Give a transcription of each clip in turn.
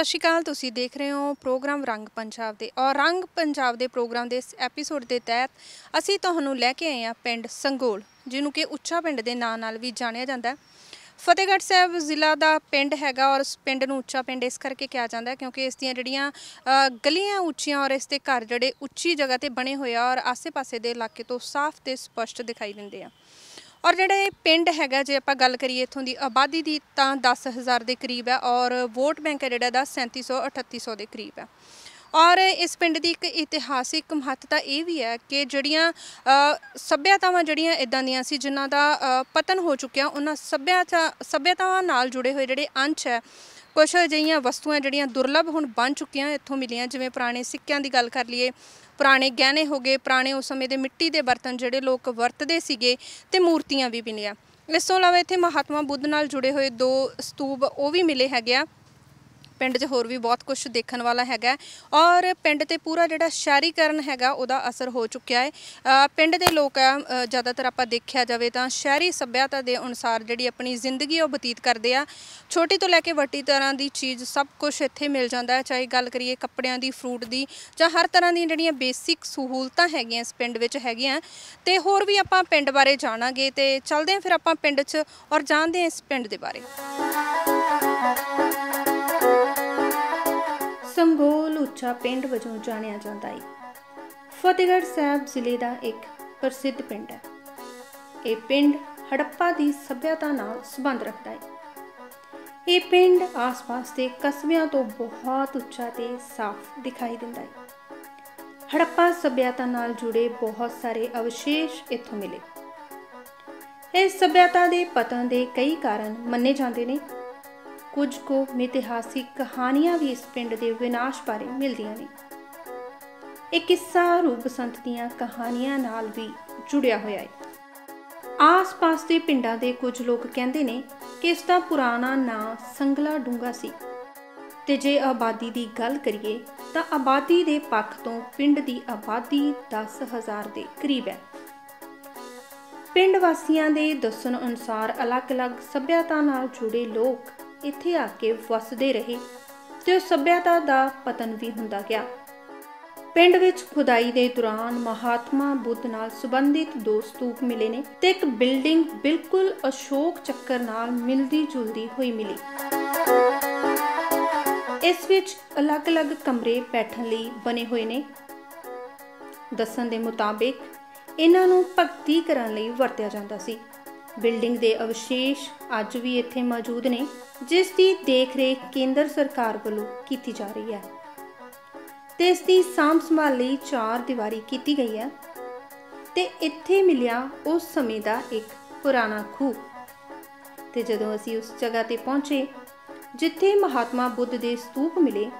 ਸਤਿ ਸ਼੍ਰੀ ਅਕਾਲ ਤੁਸੀਂ ਦੇਖ ਰਹੇ ਹੋ ਪ੍ਰੋਗਰਾਮ ਰੰਗ ਪੰਜਾਬ ਦੇ ਔਰ ਰੰਗ ਪੰਜਾਬ ਦੇ ਪ੍ਰੋਗਰਾਮ ਦੇ ਇਸ ਐਪੀਸੋਡ ਦੇ ਤਹਿਤ ਅਸੀਂ ਤੁਹਾਨੂੰ ਲੈ ਕੇ ਆਏ ਹਾਂ ਪਿੰਡ ਸੰਗੋਲ ਜਿਹਨੂੰ ਕਿ ਉੱਚਾ ਪਿੰਡ ਦੇ ਨਾਂ ਨਾਲ ਵੀ ਜਾਣਿਆ ਜਾਂਦਾ ਫਤਿਹਗੜ੍ਹ ਸਾਹਿਬ ਜ਼ਿਲ੍ਹਾ ਦਾ ਪਿੰਡ ਹੈਗਾ ਔਰ ਇਸ ਪਿੰਡ ਨੂੰ ਉੱਚਾ ਪਿੰਡ ਇਸ ਕਰਕੇ ਕਿਹਾ ਜਾਂਦਾ ਕਿਉਂਕਿ ਇਸ ਦੀਆਂ ਜਿਹੜੀਆਂ ਗਲੀਆਂ ਉੱਚੀਆਂ ਔਰ ਇਸ ਦੇ ਘਰ ਜਿਹੜੇ ਉੱਚੀ ਜਗ੍ਹਾ ਤੇ ਬਣੇ ਹੋਏ ਆ ਔਰ ਆਸ-ਪਾਸੇ ਦੇ ਇਲਾਕੇ ਤੋਂ ਸਾਫ਼ ਤੇ ਸਪਸ਼ਟ ਦਿਖਾਈ ਦਿੰਦੇ ਆ ਔਰ ਜਿਹੜੇ ਪਿੰਡ ਹੈਗਾ ਜੇ ਆਪਾਂ ਗੱਲ ਕਰੀਏ ਇਥੋਂ ਦੀ ਆਬਾਦੀ ਦੀ ਤਾਂ 10000 ਦੇ ਕਰੀਬ ਹੈ ਔਰ ਵੋਟ ਬੈਂਕ ਹੈ ਜਿਹੜਾ ਦਾ 3700 3800 ਦੇ ਕਰੀਬ ਹੈ ਔਰ ਇਸ ਪਿੰਡ ਦੀ ਇੱਕ ਇਤਿਹਾਸਿਕ ਮਹੱਤਤਾ ਇਹ ਵੀ ਹੈ ਕਿ ਜਿਹੜੀਆਂ ਸੱਭਿਆਤਾਵਾਂ ਜਿਹੜੀਆਂ ਇਦਾਂ ਦੀਆਂ ਸੀ ਜਿਨ੍ਹਾਂ ਦਾ ਪਤਨ ਹੋ ਚੁੱਕਿਆ ਉਹਨਾਂ ਸੱਭਿਆਤਾ ਸੱਭਿਆਤਾਵਾਂ ਨਾਲ ਜੁੜੇ ਹੋਏ ਜਿਹੜੇ ਅੰਸ਼ ਹੈ ਕੁਝ ਅਜਿਹੀਆਂ ਵਸਤੂਆਂ ਜਿਹੜੀਆਂ ਦੁਰਲਭ ਹੁਣ ਬਣ ਚੁੱਕੀਆਂ ਇੱਥੋਂ ਮਿਲੀਆਂ ਜਿਵੇਂ ਪੁਰਾਣੇ ਸਿੱਕਿਆਂ ਦੀ ਗੱਲ ਕਰ ਲਈਏ ਪੁਰਾਣੇ ਗਹਿਣੇ ਹੋ ਗਏ ਪੁਰਾਣੇ ਉਸ ਸਮੇਂ ਦੇ ਮਿੱਟੀ ਦੇ ਬਰਤਨ ਜਿਹੜੇ ਲੋਕ ਵਰਤਦੇ ਸੀਗੇ ਤੇ ਮੂਰਤੀਆਂ ਵੀ ਮਿਲੀਆਂ ਇਸ ਤੋਂ ਇਲਾਵਾ ਇੱਥੇ ਮਹਾਤਮਾ ਬੁੱਧ ਨਾਲ ਜੁੜੇ ਹੋਏ ਦੋ ਸਤੂਪ ਉਹ ਵੀ ਮਿਲੇ ਹੈਗੇ ਆ ਪਿੰਡ 'ਚ ਹੋਰ ਵੀ ਬਹੁਤ ਕੁਝ ਦੇਖਣ ਵਾਲਾ ਹੈਗਾ ਔਰ ਪਿੰਡ ਤੇ ਪੂਰਾ ਜਿਹੜਾ ਸ਼ਹਿਰੀਕਰਨ ਹੈਗਾ ਉਹਦਾ ਅਸਰ ਹੋ ਚੁੱਕਿਆ ਹੈ ਪਿੰਡ ਦੇ ਲੋਕ ਆ ਜ਼ਿਆਦਾਤਰ ਆਪਾਂ ਦੇਖਿਆ ਜਾਵੇ ਤਾਂ ਸ਼ਹਿਰੀ ਸੱਭਿਆਤਾ ਦੇ ਅਨੁਸਾਰ ਜਿਹੜੀ ਆਪਣੀ ਜ਼ਿੰਦਗੀ ਉਹ ਬਤੀਤ ਕਰਦੇ ਆ ਛੋਟੀ ਤੋਂ ਲੈ ਕੇ ਵੱਡੀ ਤਰ੍ਹਾਂ ਦੀ ਚੀਜ਼ ਸਭ ਕੁਝ ਇੱਥੇ ਮਿਲ ਜਾਂਦਾ ਹੈ ਚਾਹੇ ਗੱਲ ਕਰੀਏ ਕੱਪੜਿਆਂ ਦੀ ਫਰੂਟ ਦੀ ਜਾਂ ਹਰ ਤਰ੍ਹਾਂ ਦੀਆਂ ਜਿਹੜੀਆਂ ਬੇਸਿਕ ਸਹੂਲਤਾਂ ਹੈਗੀਆਂ ਇਸ ਪਿੰਡ ਵਿੱਚ ਹੈਗੀਆਂ ਤੇ ਹੋਰ ਵੀ ਆਪਾਂ ਪਿੰਡ ਬਾਰੇ ਜਾਣਾਂਗੇ ਤੇ ਚੱਲਦੇ ਆਂ ਫਿਰ ਆਪਾਂ ਪਿੰਡ 'ਚ ਔਰ ਜਾਣਦੇ ਆਂ ਇਸ ਪਿੰਡ ਦੇ ਬਾਰੇ ਉੱਚਾ ਪਿੰਡ ਵਜੋਂ ਜਾਣਿਆ ਜਾਂਦਾ ਹੈ ਫਤਿਹਗੜ੍ਹ ਸਾਹਿਬ ਜ਼ਿਲ੍ਹੇ ਦਾ ਇੱਕ ਪ੍ਰਸਿੱਧ ਪਿੰਡ ਹੈ ਇਹ ਪਿੰਡ ਹੜੱਪਾ ਦੀ ਸਭਿਆਤਾ ਨਾਲ ਸੰਬੰਧ ਰੱਖਦਾ ਹੈ ਇਹ ਪਿੰਡ ਆਸ-ਪਾਸ ਦੇ ਕਸਬਿਆਂ ਤੋਂ ਬਹੁਤ ਉੱਚਾ ਤੇ ਸਾਫ਼ ਦਿਖਾਈ ਦਿੰਦਾ ਹੈ ਹੜੱਪਾ ਸਭਿਆਤਾ ਨਾਲ ਜੁੜੇ ਬਹੁਤ ਸਾਰੇ ਅਵਸ਼ੇਸ਼ ਇੱਥੋਂ ਮਿਲੇ ਇਸ ਸਭਿਆਤਾ ਦੇ ਪਤਨ ਦੇ ਕਈ ਕਾਰਨ ਮੰਨੇ ਜਾਂਦੇ ਨੇ ਕੁਝ ਕੁ ਇਤਿਹਾਸਿਕ ਕਹਾਣੀਆਂ ਵੀ ਇਸ ਪਿੰਡ ਦੇ ਵਿਨਾਸ਼ ਬਾਰੇ ਮਿਲਦੀਆਂ ਨੇ ਇਹ ਕਿੱਸਾ ਰੂਪ ਸੰਤ ਦੀਆਂ ਕਹਾਣੀਆਂ ਨਾਲ ਵੀ ਜੁੜਿਆ ਹੋਇਆ ਹੈ ਆਸ-ਪਾਸ ਦੇ ਪਿੰਡਾਂ ਦੇ ਕੁਝ ਲੋਕ ਕਹਿੰਦੇ ਨੇ ਕਿ ਇਸ ਦਾ ਪੁਰਾਣਾ ਨਾਂ ਸੰਗਲਾ ਡੂੰਗਾ ਸੀ ਤੇ ਜੇ ਆਬਾਦੀ ਦੀ ਗੱਲ ਕਰੀਏ ਤਾਂ ਆਬਾਦੀ ਦੇ ਪੱਖ ਤੋਂ ਪਿੰਡ ਦੀ ਆਬਾਦੀ 10000 ਦੇ ਕਰੀਬ ਹੈ ਪਿੰਡ ਵਾਸੀਆਂ ਦੇ ਦੱਸਣ ਅਨੁਸਾਰ ਅਲੱਗ-ਅਲੱਗ ਸੱਭਿਆਤਾ ਨਾਲ ਜੁੜੇ ਲੋਕ ਇੱਥੇ ਆ ਕੇ ਵਸਦੇ ਰਹੇ ਤੇ ਸੱਭਿਆਤਾ ਦਾ ਪਤਨ ਵੀ ਹੁੰਦਾ ਗਿਆ ਪਿੰਡ ਵਿੱਚ ਖੁਦਾਈ ਦੇ ਦੌਰਾਨ ਮਹਾਤਮਾ ਬੁੱਧ ਨਾਲ ਸੰਬੰਧਿਤ ਦੋ ਸਤੂਪ ਮਿਲੇ ਨੇ ਤੇ ਇੱਕ ਬਿਲਡਿੰਗ ਬਿਲਕੁਲ ਅਸ਼ੋਕ ਚੱਕਰ ਨਾਲ ਮਿਲਦੀ ਜੁਲਦੀ ਹੋਈ ਮਿਲੀ ਇਸ ਵਿੱਚ ਅਲੱਗ-ਅਲੱਗ ਕਮਰੇ ਬੈਠਣ ਲਈ ਬਣੇ ਹੋਏ ਨੇ ਦੱਸਣ ਦੇ ਮੁਤਾਬਿਕ ਇਹਨਾਂ ਨੂੰ ਭਗਤੀ ਕਰਨ ਲਈ ਵਰਤਿਆ ਜਾਂਦਾ ਸੀ ਬਿਲਡਿੰਗ ਦੇ ਅਵਸ਼ੇਸ਼ ਅੱਜ ਵੀ ਇੱਥੇ ਮੌਜੂਦ ਨੇ ਜਿਸ ਦੀ ਦੇਖਰੇਖ ਕੇਂਦਰ ਸਰਕਾਰ ਵੱਲੋਂ ਕੀਤੀ ਜਾ ਰਹੀ ਹੈ ਤੇ ਇਸ ਦੀ ਸਾਂਭ ਸੰਭਾਲ ਲਈ ਚਾਰ ਦੀਵਾਰੀ ਕੀਤੀ ਗਈ ਹੈ ਤੇ ਇੱਥੇ ਮਿਲਿਆ ਉਸ ਸਮੇਂ ਦਾ ਇੱਕ ਪੁਰਾਣਾ ਖੂਹ ਤੇ ਜਦੋਂ ਅਸੀਂ ਉਸ ਜਗ੍ਹਾ ਤੇ ਪਹੁੰਚੇ ਜਿੱਥੇ ਮਹਾਤਮਾ ਬੁੱਧ ਦੇ ਸਤੂਪ ਮਿਲੇ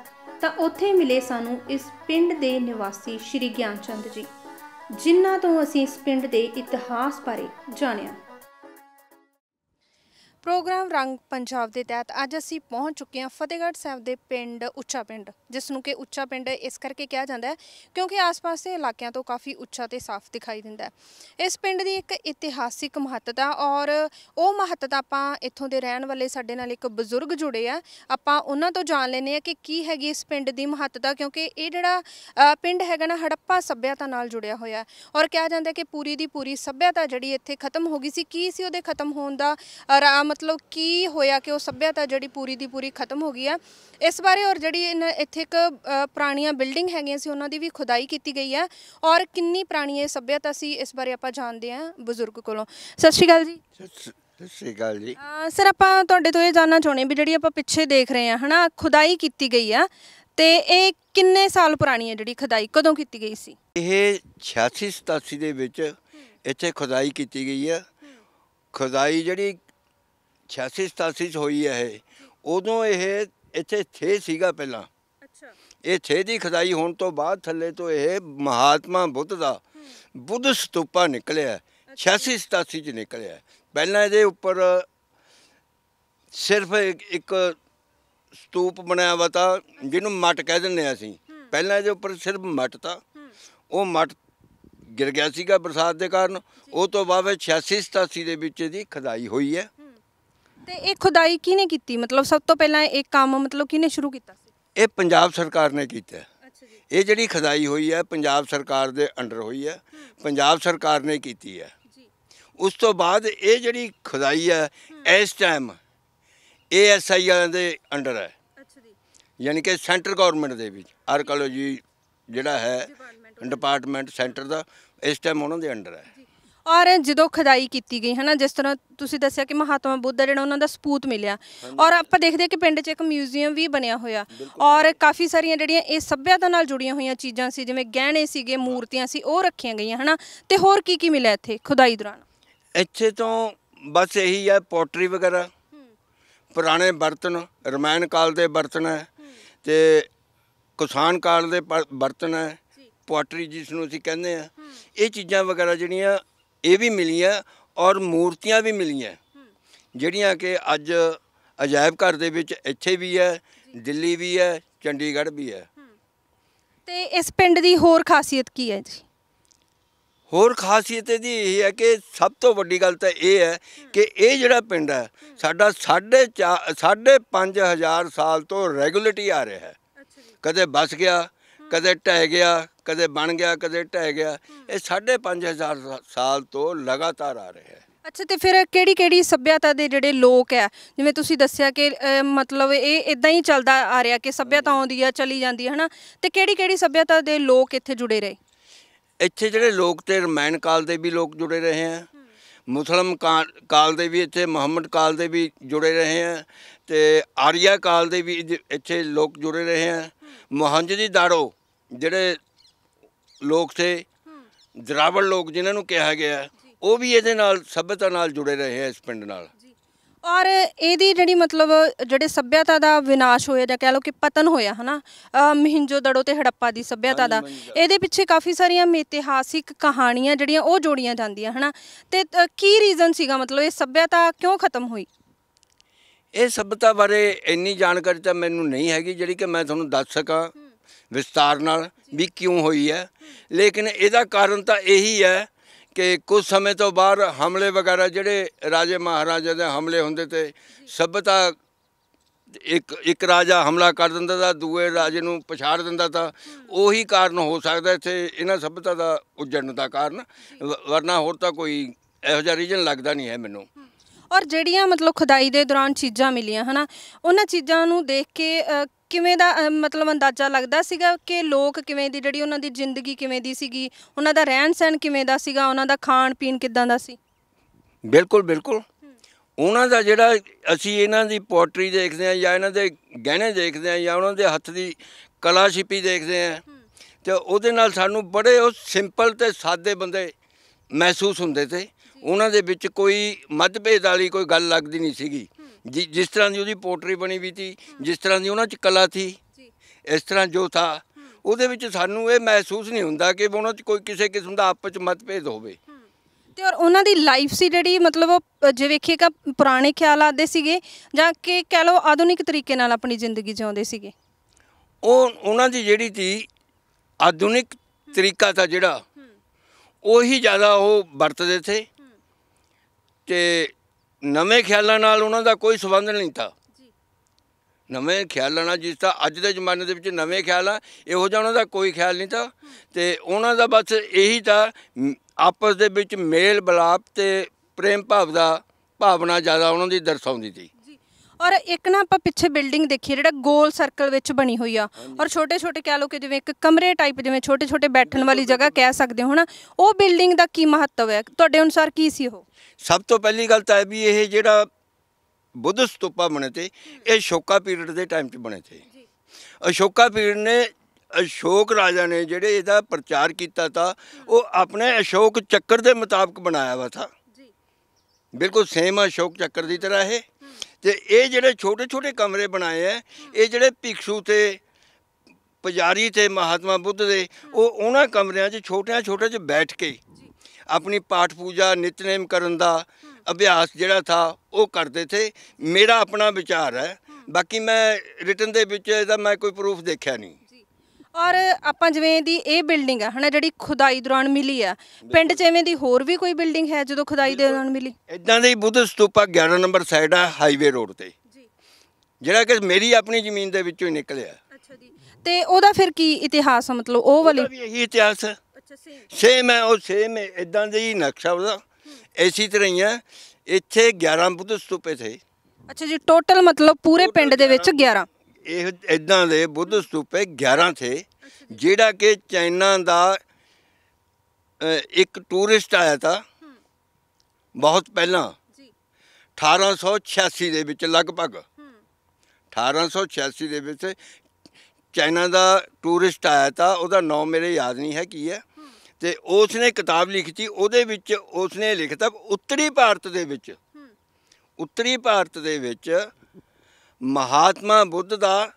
ਤਾਂ ਉੱਥੇ ਮਿਲੇ ਸਾਨੂੰ ਇਸ ਪਿੰਡ ਦੇ ਨਿਵਾਸੀ ਸ਼੍ਰੀ ਗਿਆਨ ਚੰਦ ਜੀ ਜਿਨ੍ਹਾਂ ਤੋਂ ਅਸੀਂ ਇਸ ਪਿੰਡ ਦੇ ਇਤਿਹਾਸ ਬਾਰੇ ਜਾਣਿਆ ਪ੍ਰੋਗਰਾਮ ਰੰਗ ਪੰਜਾਬ ਦੇ ਤਹਿਤ ਅੱਜ ਅਸੀਂ ਪਹੁੰਚ ਚੁੱਕੇ ਹਾਂ ਫਤਿਹਗੜ੍ਹ ਸਾਹਿਬ ਦੇ ਪਿੰਡ ਉੱਚਾ ਪਿੰਡ ਜਿਸ ਨੂੰ ਕਿ ਉੱਚਾ ਪਿੰਡ ਇਸ ਕਰਕੇ ਕਿਹਾ ਜਾਂਦਾ ਹੈ ਕਿਉਂਕਿ ਆਸ-ਪਾਸ ਦੇ ਇਲਾਕਿਆਂ ਤੋਂ ਕਾਫੀ ਉੱਚਾ ਤੇ ਸਾਫ਼ ਦਿਖਾਈ ਦਿੰਦਾ ਹੈ ਇਸ ਪਿੰਡ ਦੀ ਇੱਕ ਇਤਿਹਾਸਿਕ ਮਹੱਤਤਾ ਔਰ ਉਹ ਮਹੱਤਤਾ ਆਪਾਂ ਇੱਥੋਂ ਦੇ ਰਹਿਣ ਵਾਲੇ ਸਾਡੇ ਨਾਲ ਇੱਕ ਬਜ਼ੁਰਗ ਜੁੜੇ ਆ ਆਪਾਂ ਉਹਨਾਂ ਤੋਂ ਜਾਣ ਲੈਨੇ ਆ ਕਿ ਕੀ ਹੈਗੀ ਇਸ ਪਿੰਡ ਦੀ ਮਹੱਤਤਾ ਕਿਉਂਕਿ ਇਹ ਜਿਹੜਾ ਪਿੰਡ ਹੈਗਾ ਨਾ ਹੜੱਪਾ ਸੱਭਿਆਤਾ ਨਾਲ ਜੁੜਿਆ ਹੋਇਆ ਔਰ ਕਿਹਾ ਜਾਂਦਾ ਕਿ ਪੂਰੀ ਦੀ ਪੂਰੀ ਸੱਭਿਆਤਾ ਜਿਹੜੀ ਇੱਥੇ ਖਤਮ ਹੋ ਗਈ ਸੀ ਕੀ ਸੀ ਉਹਦੇ ਖਤਮ ਹੋਣ ਦਾ ਆਰਾਮ ਮਤਲਬ ਕੀ ਹੋਇਆ ਕਿ ਉਹ ਸੱਭਿਆਤਾ ਜਿਹੜੀ ਪੂਰੀ ਦੀ ਪੂਰੀ ਖਤਮ ਹੋ ਗਈ ਆ ਇਸ ਬਾਰੇ ਔਰ ਜਿਹੜੀ ਇੱਥੇ ਇੱਕ ਪੁਰਾਣੀਆਂ ਬਿਲਡਿੰਗ ਹੈਗੀਆਂ ਸੀ ਉਹਨਾਂ ਦੀ ਵੀ ਖੁਦਾਈ ਕੀਤੀ ਗਈ ਆ ਔਰ ਕਿੰਨੀ ਪੁਰਾਣੀ ਇਹ ਸੱਭਿਆਤਾ ਸੀ ਇਸ ਬਾਰੇ ਆਪਾਂ ਜਾਣਦੇ ਆ ਬਜ਼ੁਰਗ ਕੋਲੋਂ ਸਤਿ ਸ਼੍ਰੀ ਅਕਾਲ ਜੀ ਸਤਿ ਸ਼੍ਰੀ ਅਕਾਲ ਜੀ ਸਰ ਆਪਾਂ ਤੁਹਾਡੇ ਤੋਂ ਇਹ ਜਾਨਣਾ ਚਾਹੁੰਦੇ ਵੀ ਜਿਹੜੀ ਆਪਾਂ ਪਿੱਛੇ ਦੇਖ ਰਹੇ ਆ ਹਨਾ ਖੁਦਾਈ ਕੀਤੀ ਗਈ ਆ ਤੇ ਇਹ ਕਿੰਨੇ ਸਾਲ ਪੁਰਾਣੀ ਹੈ ਜਿਹੜੀ ਖੁਦਾਈ ਕਦੋਂ ਕੀਤੀ ਗਈ ਸੀ ਇਹ 86 87 ਦੇ ਵਿੱਚ ਇੱਥੇ ਖੁਦਾਈ ਕੀਤੀ ਗਈ ਹੈ ਖੁਦਾਈ ਜਿਹੜੀ 86 87 ਚ ਹੋਈ ਹੈ ਇਹ ਉਦੋਂ ਇਹ ਇੱਥੇ ਥੇ ਸੀਗਾ ਪਹਿਲਾਂ ਅੱਛਾ ਇਹ ਥੇ ਦੀ ਖਦਾਈ ਹੋਣ ਤੋਂ ਬਾਅਦ ਥੱਲੇ ਤੋਂ ਇਹ ਮਹਾਤਮਾ ਬੁੱਧ ਦਾ ਬੁੱਧ ਸਤੂਪਾ ਨਿਕਲਿਆ 86 87 ਚ ਨਿਕਲਿਆ ਪਹਿਲਾਂ ਇਹਦੇ ਉੱਪਰ ਸਿਰਫ ਇੱਕ ਸਤੂਪ ਬਣਿਆ ਵਾ ਤਾਂ ਜਿਹਨੂੰ ਮੱਟ ਕਹਿ ਦਿੰਦੇ ਆ ਅਸੀਂ ਪਹਿਲਾਂ ਇਹਦੇ ਉੱਪਰ ਸਿਰਫ ਮੱਟ ਤਾਂ ਉਹ ਮੱਟ ਗਿਰ ਗਿਆ ਸੀਗਾ ਬਰਸਾਤ ਦੇ ਕਾਰਨ ਉਹ ਤੋਂ ਬਾਅਦ 86 87 ਦੇ ਵਿੱਚ ਇਹਦੀ ਖਦਾਈ ਹੋਈ ਹੈ ਤੇ ਇਹ ਖੁਦਾਈ ਕਿਹਨੇ ਕੀਤੀ ਮਤਲਬ ਸਭ ਤੋਂ ਪਹਿਲਾਂ ਇਹ ਕੰਮ ਮਤਲਬ ਕਿਹਨੇ ਸ਼ੁਰੂ ਕੀਤਾ ਸੀ ਇਹ ਪੰਜਾਬ ਸਰਕਾਰ ਨੇ ਕੀਤਾ ਇਹ ਜਿਹੜੀ ਖੁਦਾਈ ਹੋਈ ਹੈ ਪੰਜਾਬ ਸਰਕਾਰ ਦੇ ਅੰਡਰ ਹੋਈ ਹੈ ਪੰਜਾਬ ਸਰਕਾਰ ਨੇ ਕੀਤੀ ਹੈ ਉਸ ਤੋਂ ਬਾਅਦ ਇਹ ਜਿਹੜੀ ਖੁਦਾਈ ਹੈ ਇਸ ਟਾਈਮ ਏਐਸਆਈ ਦੇ ਅੰਡਰ ਹੈ ਯਾਨੀ ਕਿ ਸੈਂਟਰ ਗਵਰਨਮੈਂਟ ਦੇ ਵਿੱਚ ਆਰਕੀਓਲੋਜੀ ਜਿਹੜਾ ਹੈ ਡਿਪਾਰਟਮੈਂਟ ਸੈਂਟਰ ਦਾ ਇਸ ਟਾਈਮ ਉਹਨਾਂ ਦੇ ਅੰਡਰ ਹੈ ਔਰ ਜਦੋਂ ਖਦਾਈ ਕੀਤੀ ਗਈ ਹਨਾ ਜਿਸ ਤਰ੍ਹਾਂ ਤੁਸੀਂ ਦੱਸਿਆ ਕਿ ਮਹਾਤਮਾ ਬੁੱਧ ਜਿਹੜਾ ਉਹਨਾਂ ਦਾ ਸਪੂਤ ਮਿਲਿਆ ਔਰ ਆਪਾਂ ਦੇਖਦੇ ਕਿ ਪਿੰਡ 'ਚ ਇੱਕ ਮਿਊਜ਼ੀਅਮ ਵੀ ਬਣਿਆ ਹੋਇਆ ਔਰ ਕਾਫੀ ਸਾਰੀਆਂ ਜਿਹੜੀਆਂ ਇਹ ਸੱਭਿਆਤਾ ਨਾਲ ਜੁੜੀਆਂ ਹੋਈਆਂ ਚੀਜ਼ਾਂ ਸੀ ਜਿਵੇਂ ਗਹਿਣੇ ਸੀਗੇ ਮੂਰਤੀਆਂ ਸੀ ਉਹ ਰੱਖੀਆਂ ਗਈਆਂ ਹਨਾ ਤੇ ਹੋਰ ਕੀ ਕੀ ਮਿਲਿਆ ਇੱਥੇ ਖੁਦਾਈ ਦੌਰਾਨ ਇੱਥੇ ਤੋਂ ਬਸ ਇਹੀ ਹੈ ਪੋਟਰੀ ਵਗੈਰਾ ਪੁਰਾਣੇ ਬਰਤਨ ਰਮਾਇਣ ਕਾਲ ਦੇ ਬਰਤਨ ਹੈ ਤੇ ਕਿਸਾਨ ਕਾਲ ਦੇ ਬਰਤਨ ਹੈ ਪੋਟਰੀ ਜਿਸ ਨੂੰ ਅਸੀਂ ਕਹਿੰਦੇ ਆ ਇਹ ਚੀਜ਼ਾਂ ਵਗੈਰਾ ਜਿਹੜੀਆਂ ਇਹ ਵੀ ਮਿਲੀਆਂ ਔਰ ਮੂਰਤੀਆਂ ਵੀ ਮਿਲੀਆਂ ਜਿਹੜੀਆਂ ਕਿ ਅੱਜ ਅਜਾਇਬ ਘਰ ਦੇ ਵਿੱਚ ਇੱਥੇ ਵੀ ਹੈ ਦਿੱਲੀ ਵੀ ਹੈ ਚੰਡੀਗੜ੍ਹ ਵੀ ਹੈ ਤੇ ਇਸ ਪਿੰਡ ਦੀ ਹੋਰ ਖਾਸੀਅਤ ਕੀ ਹੈ ਜੀ ਹੋਰ ਖਾਸੀਅਤ ਇਹਦੀ ਇਹ ਹੈ ਕਿ ਸਭ ਤੋਂ ਵੱਡੀ ਗੱਲ ਤਾਂ ਇਹ ਹੈ ਕਿ ਇਹ ਜਿਹੜਾ ਪਿੰਡ ਹੈ ਸਾਡਾ 4.5 5000 ਸਾਲ ਤੋਂ ਰੈਗੂਲਰਟੀ ਆ ਰਿਹਾ ਹੈ ਕਦੇ ਬਸ ਗਿਆ ਕਦੇ ਟਹਿ ਗਿਆ ਕਦੇ ਬਣ ਗਿਆ ਕਦੇ ਟਹਿ ਗਿਆ ਇਹ 5500 ਸਾਲ ਤੋਂ ਲਗਾਤਾਰ ਆ ਰਿਹਾ ਹੈ ਅੱਛਾ ਤੇ ਫਿਰ ਕਿਹੜੀ ਕਿਹੜੀ ਸੱਭਿਆਤਾ ਦੇ ਜਿਹੜੇ ਲੋਕ ਹੈ ਜਿਵੇਂ ਤੁਸੀਂ ਦੱਸਿਆ ਕਿ ਮਤਲਬ ਇਹ ਇਦਾਂ ਹੀ ਚੱਲਦਾ ਆ ਰਿਹਾ ਕਿ ਸੱਭਿਆਤਾ ਆਉਂਦੀ ਆ ਚਲੀ ਜਾਂਦੀ ਹੈ ਹਨਾ ਤੇ ਕਿਹੜੀ ਕਿਹੜੀ ਸੱਭਿਆਤਾ ਦੇ ਲੋਕ ਇੱਥੇ ਜੁੜੇ ਰਹੇ ਇੱਥੇ ਜਿਹੜੇ ਲੋਕ ਤੇ ਰਮਾਇਣ ਕਾਲ ਦੇ ਵੀ ਲੋਕ ਜੁੜੇ ਰਹੇ ਆ ਮੁਸਲਮ ਕਾਲ ਦੇ ਵੀ ਇੱਥੇ ਮੁਹੰਮਦ ਕਾਲ ਦੇ ਵੀ ਜੁੜੇ ਰਹੇ ਆ ਤੇ ਆਰੀਆ ਕਾਲ ਦੇ ਵੀ ਇੱਥੇ ਲੋਕ ਜੁੜੇ ਰਹੇ ਆ ਦੀ ਦਾੜੋ ਜਿਹੜੇ ਲੋਕ ਥੇ ਦਰਾਵੜ ਲੋਕ ਜਿਨ੍ਹਾਂ ਨੂੰ ਕਿਹਾ ਗਿਆ ਉਹ ਵੀ ਇਹਦੇ ਨਾਲ ਸਭਿਅਤਾ ਨਾਲ ਜੁੜੇ ਰਹੇ ਇਸ ਪਿੰਡ ਨਾਲ ਔਰ ਇਹਦੀ ਜਿਹੜੀ ਮਤਲਬ ਜਿਹੜੇ ਸੱਭਿਅਤਾ ਦਾ ਵਿਨਾਸ਼ ਹੋਇਆ ਜਾਂ ਕਹਿ ਲਓ ਕਿ ਪਤਨ ਹੋਇਆ ਹਨਾ ਮਹਿੰਜੋ ਦੜੋ ਤੇ ਹੜੱਪਾ ਦੀ ਸੱਭਿਅਤਾ ਦਾ ਇਹਦੇ ਪਿੱਛੇ ਕਾਫੀ ਸਾਰੀਆਂ ਇਤਿਹਾਸਿਕ ਕਹਾਣੀਆਂ ਜਿਹੜੀਆਂ ਉਹ ਜੋੜੀਆਂ ਜਾਂਦੀਆਂ ਹਨਾ ਤੇ ਕੀ ਰੀਜ਼ਨ ਸੀਗਾ ਮਤਲਬ ਇਹ ਸੱਭਿਅਤਾ ਕਿਉਂ ਖਤਮ ਹੋਈ ਇਹ ਸੱਭਿਅਤਾ ਬਾਰੇ ਇੰਨੀ ਜਾਣਕਾਰੀ ਤਾਂ ਮੈਨੂੰ ਨਹੀਂ ਹੈਗੀ ਜਿਹੜੀ ਕਿ ਮੈਂ ਤੁਹਾਨੂੰ ਦੱਸ ਸਕਾਂ ਵਿਸਤਾਰ ਨਾਲ ਵੀ ਕਿਉਂ ਹੋਈ ਹੈ ਲੇਕਿਨ ਇਹਦਾ ਕਾਰਨ ਤਾਂ ਇਹੀ ਹੈ ਕਿ ਕੁਝ ਸਮੇਂ ਤੋਂ ਬਾਅਦ ਹਮਲੇ ਵਗੈਰਾ ਜਿਹੜੇ ਰਾਜੇ ਮਹਾਰਾਜਾ ਦੇ ਹਮਲੇ ਹੁੰਦੇ ਤੇ ਸਭਤਾ ਇੱਕ ਇੱਕ ਰਾਜਾ ਹਮਲਾ ਕਰ ਦਿੰਦਾ ਤਾਂ ਦੂਏ ਰਾਜੇ ਨੂੰ ਪਛਾੜ ਦਿੰਦਾ ਤਾਂ ਉਹੀ ਕਾਰਨ ਹੋ ਸਕਦਾ ਇੱਥੇ ਇਹਨਾਂ ਸਭਤਾ ਦਾ ਉੱਜਣ ਦਾ ਕਾਰਨ ਵਰਨਾ ਹੋਰ ਤਾਂ ਕੋਈ ਇਹੋ ਜਿਹਾ ਰੀਜਨ ਲੱਗਦਾ ਨਹੀਂ ਹੈ ਮੈਨੂੰ ਔਰ ਜਿਹੜੀਆਂ ਮਤਲਬ ਖੁਦਾਈ ਦੇ ਦੌਰਾਨ ਚੀਜ਼ਾਂ ਮਿਲੀਆਂ ਹਨਾ ਉਹਨਾਂ ਚੀਜ਼ਾਂ ਨੂੰ ਦੇਖ ਕੇ ਕਿਵੇਂ ਦਾ ਮਤਲਬ ਅੰਦਾਜ਼ਾ ਲੱਗਦਾ ਸੀਗਾ ਕਿ ਲੋਕ ਕਿਵੇਂ ਦੀ ਜਿਹੜੀ ਉਹਨਾਂ ਦੀ ਜ਼ਿੰਦਗੀ ਕਿਵੇਂ ਦੀ ਸੀਗੀ ਉਹਨਾਂ ਦਾ ਰਹਿਣ ਸਹਿਣ ਕਿਵੇਂ ਦਾ ਸੀਗਾ ਉਹਨਾਂ ਦਾ ਖਾਣ ਪੀਣ ਕਿਦਾਂ ਦਾ ਸੀ ਬਿਲਕੁਲ ਬਿਲਕੁਲ ਉਹਨਾਂ ਦਾ ਜਿਹੜਾ ਅਸੀਂ ਇਹਨਾਂ ਦੀ ਪੋਟਰੀ ਦੇਖਦੇ ਆ ਜਾਂ ਇਹਨਾਂ ਦੇ ਗਹਿਣੇ ਦੇਖਦੇ ਆ ਜਾਂ ਉਹਨਾਂ ਦੇ ਹੱਥ ਦੀ ਕਲਾ ਸ਼ਿਲਪੀ ਦੇਖਦੇ ਆ ਤੇ ਉਹਦੇ ਨਾਲ ਸਾਨੂੰ ਬੜੇ ਉਹ ਸਿੰਪਲ ਤੇ ਸਾਦੇ ਬੰਦੇ ਮਹਿਸੂਸ ਹੁੰਦੇ ਤੇ ਉਹਨਾਂ ਦੇ ਵਿੱਚ ਕੋਈ ਮਤਭੇਦ ਵਾਲੀ ਕੋਈ ਗੱਲ ਲੱਗਦੀ ਨਹੀਂ ਸੀਗੀ ਜਿਸ ਤਰ੍ਹਾਂ ਦੀ ਉਹਦੀ ਪੋਟਰੀ ਬਣੀ ਵੀ ਸੀ ਜਿਸ ਤਰ੍ਹਾਂ ਦੀ ਉਹਨਾਂ 'ਚ ਕਲਾ ਸੀ ਇਸ ਤਰ੍ਹਾਂ ਜੋ ਥਾ ਉਹਦੇ ਵਿੱਚ ਸਾਨੂੰ ਇਹ ਮਹਿਸੂਸ ਨਹੀਂ ਹੁੰਦਾ ਕਿ ਉਹਨਾਂ 'ਚ ਕੋਈ ਕਿਸੇ ਕਿਸਮ ਦਾ ਆਪਸ ਵਿੱਚ ਮਤਭੇਦ ਹੋਵੇ ਤੇ ਔਰ ਉਹਨਾਂ ਦੀ ਲਾਈਫ ਸੀ ਜਿਹੜੀ ਮਤਲਬ ਉਹ ਜੇ ਵੇਖੀਏਗਾ ਪੁਰਾਣੇ ਖਿਆਲ ਆਦੇ ਸੀਗੇ ਜਾਂ ਕਿ ਕਹਿ ਲਓ ਆਧੁਨਿਕ ਤਰੀਕੇ ਨਾਲ ਆਪਣੀ ਜ਼ਿੰਦਗੀ ਜਿਉਂਦੇ ਸੀਗੇ ਉਹ ਉਹਨਾਂ ਦੀ ਜਿਹੜੀ ਸੀ ਆਧੁਨਿਕ ਤਰੀਕਾ ਤਾਂ ਜਿਹੜਾ ਉਹੀ ਜ਼ਿਆਦਾ ਉਹ ਵਰਤਦੇ ਥੇ ਤੇ ਨਵੇਂ ਖਿਆਲਾਂ ਨਾਲ ਉਹਨਾਂ ਦਾ ਕੋਈ ਸਬੰਧ ਨਹੀਂ ਤਾਂ ਨਵੇਂ ਖਿਆਲਾਂ ਨਾਲ ਜਿਸ ਦਾ ਅੱਜ ਦੇ ਜ਼ਮਾਨੇ ਦੇ ਵਿੱਚ ਨਵੇਂ ਖਿਆਲ ਆ ਇਹੋ ਜਿਹਾ ਉਹਨਾਂ ਦਾ ਕੋਈ ਖਿਆਲ ਨਹੀਂ ਤਾਂ ਤੇ ਉਹਨਾਂ ਦਾ ਬਸ ਇਹੀ ਤਾਂ ਆਪਸ ਦੇ ਵਿੱਚ ਮੇਲ ਬਲਾਪ ਤੇ ਪ੍ਰੇਮ ਭਾਵ ਦਾ ਭਾਵਨਾ ਜ਼ਿਆਦਾ ਉਹਨਾਂ ਦੀ ਦਰਸਾਉਂਦੀ ਸੀ ਔਰ ਇੱਕ ਨਾ ਆਪਾਂ ਪਿੱਛੇ ਬਿਲਡਿੰਗ ਦੇਖੀ ਜਿਹੜਾ ਗੋਲ ਸਰਕਲ ਵਿੱਚ ਬਣੀ ਹੋਈ ਆ ਔਰ ਛੋਟੇ ਛੋਟੇ ਕਹਿ ਲੋ ਕਿ ਜਿਵੇਂ ਇੱਕ ਕਮਰੇ ਟਾਈਪ ਜਿਵੇਂ ਛੋਟੇ ਛੋਟੇ ਬੈਠਣ ਵਾਲੀ ਜਗ੍ਹਾ ਕਹਿ ਸਕਦੇ ਹੋ ਨਾ ਉਹ ਬਿਲਡਿੰਗ ਦਾ ਕੀ ਮਹੱਤਵ ਹੈ ਤੁਹਾਡੇ ਅਨੁਸਾਰ ਕੀ ਸੀ ਉਹ ਸਭ ਤੋਂ ਪਹਿਲੀ ਗੱਲ ਤਾਂ ਵੀ ਇਹ ਜਿਹੜਾ ਬੁੱਧ ਸਤੂਪਾ ਬਣੇ ਤੇ ਇਹ ਸ਼ੋਕਾ ਪੀਰੀਅਡ ਦੇ ਟਾਈਮ 'ਚ ਬਣੇ ਤੇ ਅਸ਼ੋਕਾ ਪੀਰੀਅਡ ਨੇ ਅਸ਼ੋਕ ਰਾਜਾ ਨੇ ਜਿਹੜੇ ਇਹਦਾ ਪ੍ਰਚਾਰ ਕੀਤਾ ਤਾਂ ਉਹ ਆਪਣੇ ਅਸ਼ੋਕ ਚੱਕਰ ਦੇ ਮੁਤਾਬਕ ਬਣਾਇਆ ਵਾ ਥਾ ਜੀ ਬਿਲਕੁਲ ਸੇਮ ਅਸ਼ੋਕ ਚੱਕਰ ਦੀ ਤਰ੍ਹਾਂ ਇਹ ਤੇ ਇਹ ਜਿਹੜੇ ਛੋਟੇ ਛੋਟੇ ਕਮਰੇ ਬਣਾਏ ਐ ਇਹ ਜਿਹੜੇ ਭਿਕਸ਼ੂ ਤੇ ਪੁਜਾਰੀ ਤੇ ਮਹਾਤਮਾ ਬੁੱਧ ਦੇ ਉਹ ਉਹਨਾਂ ਕਮਰਿਆਂ 'ਚ ਛੋਟਿਆਂ ਛੋਟੇ 'ਚ ਬੈਠ ਕੇ ਆਪਣੀ ਪਾਠ ਪੂਜਾ ਨਿਤਨੇਮ ਕਰਨ ਦਾ ਅਭਿਆਸ ਜਿਹੜਾ ਥਾ ਉਹ ਕਰਦੇ ਥੇ ਮੇਰਾ ਆਪਣਾ ਵਿਚਾਰ ਹੈ ਬਾਕੀ ਮੈਂ ਰਿਟਨ ਦੇ ਵਿੱਚ ਇਹਦਾ ਮੈਂ ਕੋਈ ਪ੍ਰੂਫ ਦੇਖਿਆ ਨਹੀਂ ਔਰ ਆਪਾਂ ਜਿਵੇਂ ਦੀ ਇਹ ਬਿਲਡਿੰਗ ਆ ਹਨਾ ਜਿਹੜੀ ਖੁਦਾਈ ਦੌਰਾਨ ਮਿਲੀ ਆ ਪਿੰਡ 'ਚ ਦੀ ਹੋਰ ਵੀ ਕੋਈ ਬਿਲਡਿੰਗ ਹੈ ਜਦੋਂ ਖੁਦਾਈ ਦੇ ਦੌਰਾਨ ਮਿਲੀ ਇਦਾਂ ਦੇ ਹੀ ਬੁੱਧ ਸਤੂਪਾ 11 ਨੰਬਰ ਸਾਈਡ ਆ ਹਾਈਵੇ ਰੋਡ ਤੇ ਜੀ ਜਿਹੜਾ ਕਿ ਮੇਰੀ ਆਪਣੀ ਜ਼ਮੀਨ ਦੇ ਵਿੱਚੋਂ ਹੀ ਨਿਕਲਿਆ ਅੱਛਾ ਜੀ ਤੇ ਉਹਦਾ ਫਿਰ ਕੀ ਇਤਿਹਾਸ ਆ ਮਤਲਬ ਉਹ ਵਾਲੀ ਵੀ ਇਹੀ ਇਤਿਹਾਸ ਅੱਛਾ ਸੇਮ ਸੇਮ ਹੈ ਉਹ ਸੇਮ ਹੈ ਇਦਾਂ ਦੇ ਹੀ ਨਕਸ਼ਾ ਉਹਦਾ ਐਸੀ ਤਰ੍ਹਾਂ ਹੀ ਆ ਇੱਥੇ 11 ਬੁੱਧ ਸਤੂਪੇ ਥੇ ਅੱਛਾ ਜੀ ਟੋਟਲ ਮਤਲਬ ਪੂਰੇ ਪਿੰਡ ਦੇ ਵਿੱਚ 11 ਇਹ ਇਦਾਂ ਦੇ ਬੁੱਧ ਸਤੂਪੇ 11 ਥੇ ਜਿਹੜਾ ਕਿ ਚਾਈਨਾ ਦਾ ਇੱਕ ਟੂਰਿਸਟ ਆਇਆ ਤਾਂ ਬਹੁਤ ਪਹਿਲਾਂ 1886 ਦੇ ਵਿੱਚ ਲਗਭਗ 1886 ਦੇ ਵਿੱਚ ਚਾਈਨਾ ਦਾ ਟੂਰਿਸਟ ਆਇਆ ਤਾਂ ਉਹਦਾ ਨਾਮ ਮੇਰੇ ਯਾਦ ਨਹੀਂ ਹੈ ਕੀ ਹੈ ਤੇ ਉਸ ਨੇ ਕਿਤਾਬ ਲਿਖੀ ਉਹਦੇ ਵਿੱਚ ਉਸ ਨੇ ਲਿਖਤਾ ਉੱਤਰੀ ਭਾਰਤ ਦੇ ਵਿੱਚ ਉੱਤਰੀ ਭਾਰਤ ਦੇ ਵਿੱਚ ਮਹਾਤਮਾ ਬੁੱਧ ਦਾ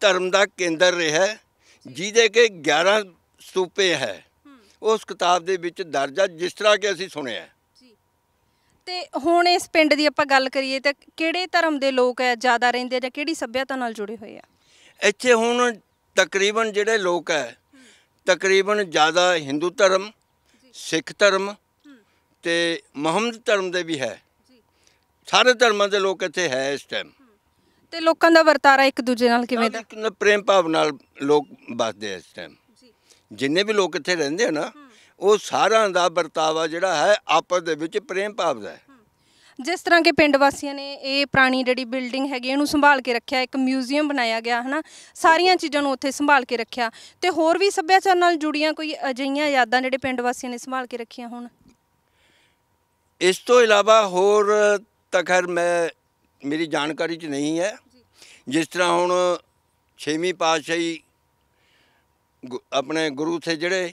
ਧਰਮ ਦਾ ਕੇਂਦਰ ਰਿਹਾ ਜਿਹਦੇ ਕਿ 11 ਸਤੂਪੇ ਹੈ ਉਸ ਕਿਤਾਬ ਦੇ ਵਿੱਚ ਦਰਜ ਹੈ ਜਿਸ ਤਰ੍ਹਾਂ ਕਿ ਅਸੀਂ ਸੁਣਿਆ ਤੇ ਹੁਣ ਇਸ ਪਿੰਡ ਦੀ ਆਪਾਂ ਗੱਲ ਕਰੀਏ ਤਾਂ ਕਿਹੜੇ ਧਰਮ ਦੇ ਲੋਕ ਹੈ ਜ਼ਿਆਦਾ ਰਹਿੰਦੇ ਜਾਂ ਕਿਹੜੀ ਸੱਭਿਆਤਾ ਨਾਲ ਜੁੜੇ ਹੋਏ ਆ ਇੱਥੇ ਹੁਣ ਤਕਰੀਬਨ ਜਿਹੜੇ ਲੋਕ ਹੈ ਤਕਰੀਬਨ ਜ਼ਿਆਦਾ ਹਿੰਦੂ ਧਰਮ ਸਿੱਖ ਧਰਮ ਤੇ ਮੁਹੰਮਦ ਧਰਮ ਦੇ ਵੀ ਹੈ ਸਾਰੇ ਧਰਮਾਂ ਦੇ ਲੋਕ ਇੱਥੇ ਹੈ ਇਸ ਟਾਈਮ ਤੇ ਲੋਕਾਂ ਦਾ ਵਰਤਾਰਾ ਇੱਕ ਦੂਜੇ ਨਾਲ ਕਿਵੇਂ ਦਾ ਕਿੰਨਾ ਪ੍ਰੇਮ ਭਾਵ ਨਾਲ ਲੋਕ ਬਸਦੇ ਇਸ ਟਾਈਮ ਜਿੰਨੇ ਵੀ ਲੋਕ ਇੱਥੇ ਰਹਿੰਦੇ ਆ ਨਾ ਉਹ ਸਾਰਿਆਂ ਦਾ ਵਰਤਾਵਾ ਜਿਹੜਾ ਹੈ ਆਪਸ ਦੇ ਵਿੱਚ ਪ੍ਰੇਮ ਭਾਵ ਦਾ ਹੈ ਜਿਸ ਤਰ੍ਹਾਂ ਕਿ ਪਿੰਡ ਵਾਸੀਆਂ ਨੇ ਇਹ ਪੁਰਾਣੀ ਜਿਹੜੀ ਬਿਲਡਿੰਗ ਹੈਗੀ ਇਹਨੂੰ ਸੰਭਾਲ ਕੇ ਰੱਖਿਆ ਇੱਕ ਮਿਊਜ਼ੀਅਮ ਬਣਾਇਆ ਗਿਆ ਹਨਾ ਸਾਰੀਆਂ ਚੀਜ਼ਾਂ ਨੂੰ ਉੱਥੇ ਸੰਭਾਲ ਕੇ ਰੱਖਿਆ ਤੇ ਹੋਰ ਵੀ ਸੱਭਿਆਚਾਰ ਨਾਲ ਜੁੜੀਆਂ ਕੋਈ ਅਜਈਆਂ ਯਾਦਾਂ ਜਿਹੜੇ ਪਿੰਡ ਵਾਸੀਆਂ ਨੇ ਸੰਭਾਲ ਕੇ ਰੱਖੀਆਂ ਹੁਣ ਇਸ ਤੋਂ ਇਲਾਵਾ ਹੋਰ ਤਾਂ ਖੈਰ ਮੈਂ ਮੇਰੀ ਜਾਣਕਾਰੀ 'ਚ ਨਹੀਂ ਹੈ ਜਿਸ ਤਰ੍ਹਾਂ ਹੁਣ 6ਵੀਂ ਪਾਤਸ਼ਾਹੀ ਆਪਣੇ ਗੁਰੂ ਥੇ ਜਿਹੜੇ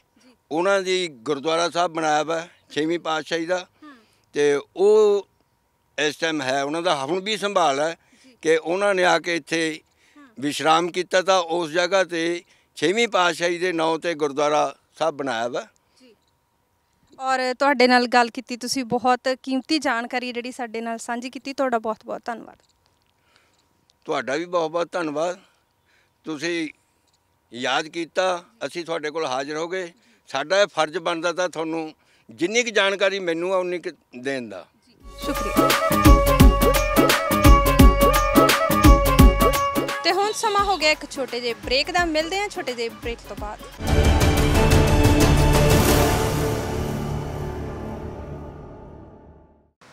ਉਹਨਾਂ ਦੀ ਗੁਰਦੁਆਰਾ ਸਾਹਿਬ ਬਣਾਇਆ ਵਾ 6ਵੀਂ ਪਾਤਸ਼ਾਹੀ ਦਾ ਤੇ ਉਹ ਇਸ ਟਾਈਮ ਹੈ ਉਹਨਾਂ ਦਾ ਹੁਣ ਵੀ ਸੰਭਾਲ ਹੈ ਕਿ ਉਹਨਾਂ ਨੇ ਆ ਕੇ ਇੱਥੇ ਵਿਸ਼ਰਾਮ ਕੀਤਾ ਤਾਂ ਉਸ ਜਗ੍ਹਾ ਤੇ 6ਵੀਂ ਪਾਤਸ਼ਾਹੀ ਦੇ ਨਾਂ ਤੇ ਗੁਰਦੁਆਰਾ ਸਾਹਿਬ ਬਣਾਇਆ ਵਾ ਔਰ ਤੁਹਾਡੇ ਨਾਲ ਗੱਲ ਕੀਤੀ ਤੁਸੀਂ ਬਹੁਤ ਕੀਮਤੀ ਜਾਣਕਾਰੀ ਜਿਹੜੀ ਸਾਡੇ ਨਾਲ ਸਾਂਝੀ ਕੀਤੀ ਤੁਹਾਡਾ ਬਹੁਤ ਬਹੁਤ ਧੰਨਵਾਦ ਤੁਹਾਡਾ ਵੀ ਬਹੁਤ ਬਹੁਤ ਧੰਨਵਾਦ ਤੁਸੀਂ ਯਾਦ ਕੀਤਾ ਅਸੀਂ ਤੁਹਾਡੇ ਕੋਲ ਹਾਜ਼ਰ ਹੋ ਗਏ ਸਾਡਾ ਇਹ ਫਰਜ਼ ਬਣਦਾ ਤਾਂ ਤੁਹਾਨੂੰ ਜਿੰਨੀ ਕੁ ਜਾਣਕਾਰੀ ਮੈਨੂੰ ਆ ਉਨੀ ਕੁ ਦੇਣ ਦਾ ਸ਼ੁਕਰੀਆ ਤੇ ਹੁਣ ਸਮਾਂ ਹੋ ਗਿਆ ਇੱਕ ਛੋਟੇ ਜਿਹੇ ਬ੍ਰੇਕ ਦਾ ਮਿਲਦੇ ਹਾਂ ਛੋਟੇ ਜਿਹੇ ਬ੍ਰੇਕ ਤੋਂ ਬਾਅਦ